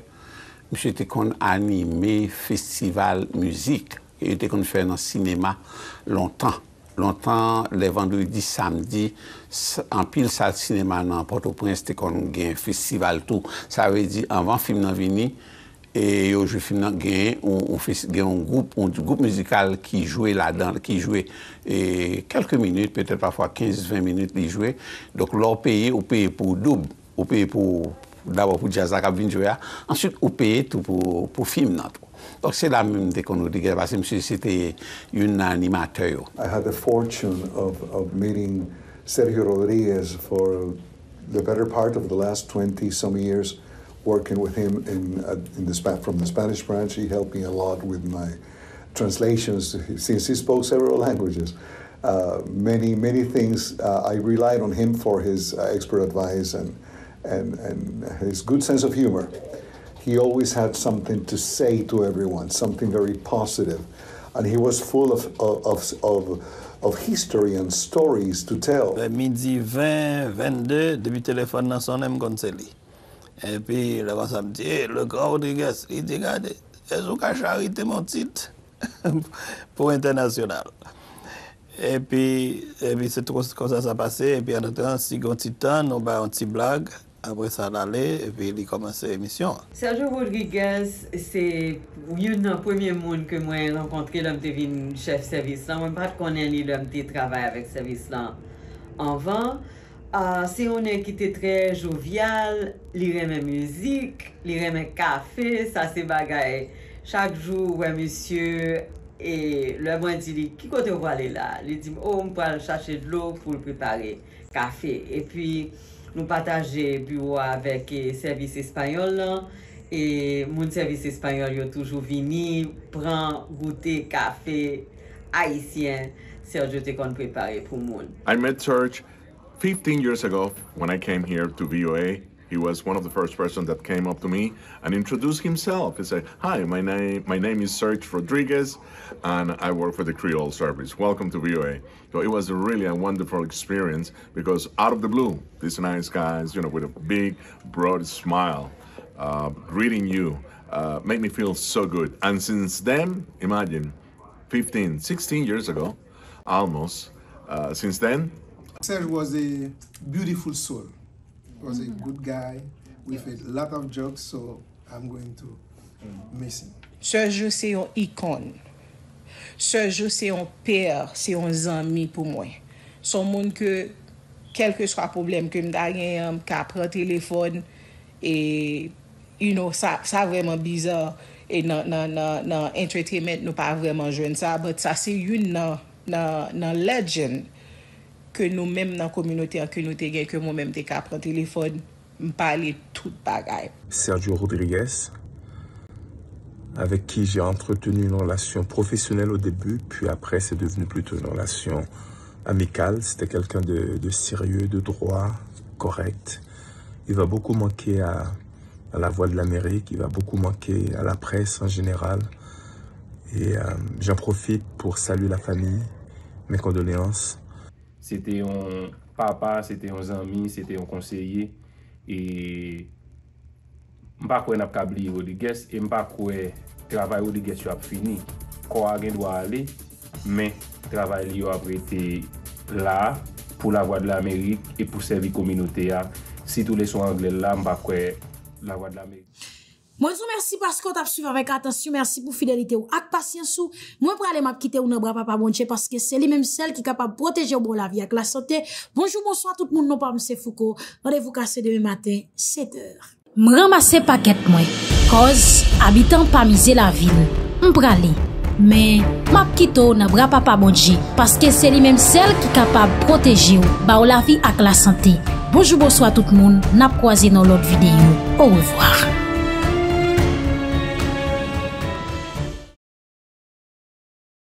M. était qu'on animé festival musique. Et il était qu'on fait dans cinéma longtemps. Lontan, le vendredi, samdi, an pil sal sinema nan Port-au-Prince te kon nou gen festival tou. Sa ve di, anvan film nan vini, e yo jwe film nan gen, ou gen un group, un group musikal ki jwe la dan, ki jwe kelke e, minute, petèl pafwa 15-20 minute li jwe. Dok lor peye, ou peye pou dub, ou peye pou daba pou jazz akab vinjwea. Ansyout, ou peye tou pou film nan tou. I had the fortune of, of meeting Sergio Rodriguez for the better part of the last 20 some years, working with him in, uh, in the, from the Spanish branch. He helped me a lot with my translations since he spoke several languages. Uh, many, many things uh, I relied on him for his uh, expert advice and, and, and his good sense of humor he always had something to say to everyone, something very positive. And he was full of, of, of, of history and stories to tell. Midi 20, 22, depuis téléphone dans son nom comme Et puis, le ça me eh, le grand Rodriguez, il dit, regardez, est-ce que charité mon titre pour international? Et puis, et puis c'est comme ça ça passé. Et puis, en attendant, si on titan, on bat un petit blague. après ça d'aller et puis il commence l'émission. Sergio Rodriguez, c'est le premier monde que j'ai rencontré l'homme de vie chef service. Je ne sais pas si l'homme qui travailler avec service là. Avant, c'est une était très jovial, il aimait la musique, il aimait le café, ça c'est bagaille. Chaque jour, un monsieur, et le lui dit, qui côté vous aller là Il dit, oh, on aller chercher de l'eau pour préparer le café. Nous nou pataje bureau avèk servis espanyol lan, Et moun service espagnol est toujours vini, prendre goûter café haïtien. Sergio te kon prepare pour moi. I met Serge 15 years ago when I came here to VOA. He was one of the first person that came up to me and introduced himself. He said, "Hi, my name my name is Serge Rodriguez, and I work for the Creole Service. Welcome to VOA." So it was really a wonderful experience because out of the blue, these nice guys, you know, with a big broad smile, uh, greeting you, uh, made me feel so good. And since then, imagine, 15, 16 years ago, almost. Uh, since then, Serge was a beautiful soul. Se jou se yon ikon, se jou se yon per, se yon zanmi pou mwen. Son moun ke kelke swa problem ke mda genyem, ka pre telefon, e, you know, sa vreman bizan, e nan entretiment nou pa vreman jwen sa, but sa se yon nan legend. Que nous-mêmes dans communauté, que nous nous que que même même prendre téléphone, téléphone, téléphone, telefon, de tout Sergio Rodriguez, avec qui j'ai entretenu une relation professionnelle au début, puis après c'est devenu plutôt une relation amicale. C'était quelqu'un de, sérieux, de droit, correct. Il va beaucoup manquer à, la voix de l'Amérique, il va beaucoup manquer à la presse en général. Et euh, j'en profite pour saluer la famille, mes condoléances Se te yon papa, se te yon zami, se te yon konseye. E mbakwe nap kabli yon di ges, e mbakwe travay yon di ges yon ap fini. Ko agen dwa ale, men travay li yon ap rete la pou la vwa de la Amerik e pou servi kominote ya. Si tou le son angle la, mbakwe la vwa de la Amerik. Mwen sou mersi paskot ap suf avek atensyon, mersi pou fidelite ou ak pasyansou. Mwen prale map kite ou nan bra bon bon pa pa bondje, paske se li menm sel ki kapab proteje ou ba ou la vi ak la sante. Bonjou, monswa, tout moun nan pa mse Fouko. Vadevou kase deme maten, 7h. Mwen ramase paket mwen, koz abitan pa mize la vil, mprale. Men, map kite ou nan bra pa pa bondje, paske se li menm sel ki kapab proteje ou ba ou la vi ak la sante. Bonjou, monswa, tout moun nan proazi nan lot videyo. Ou revoar.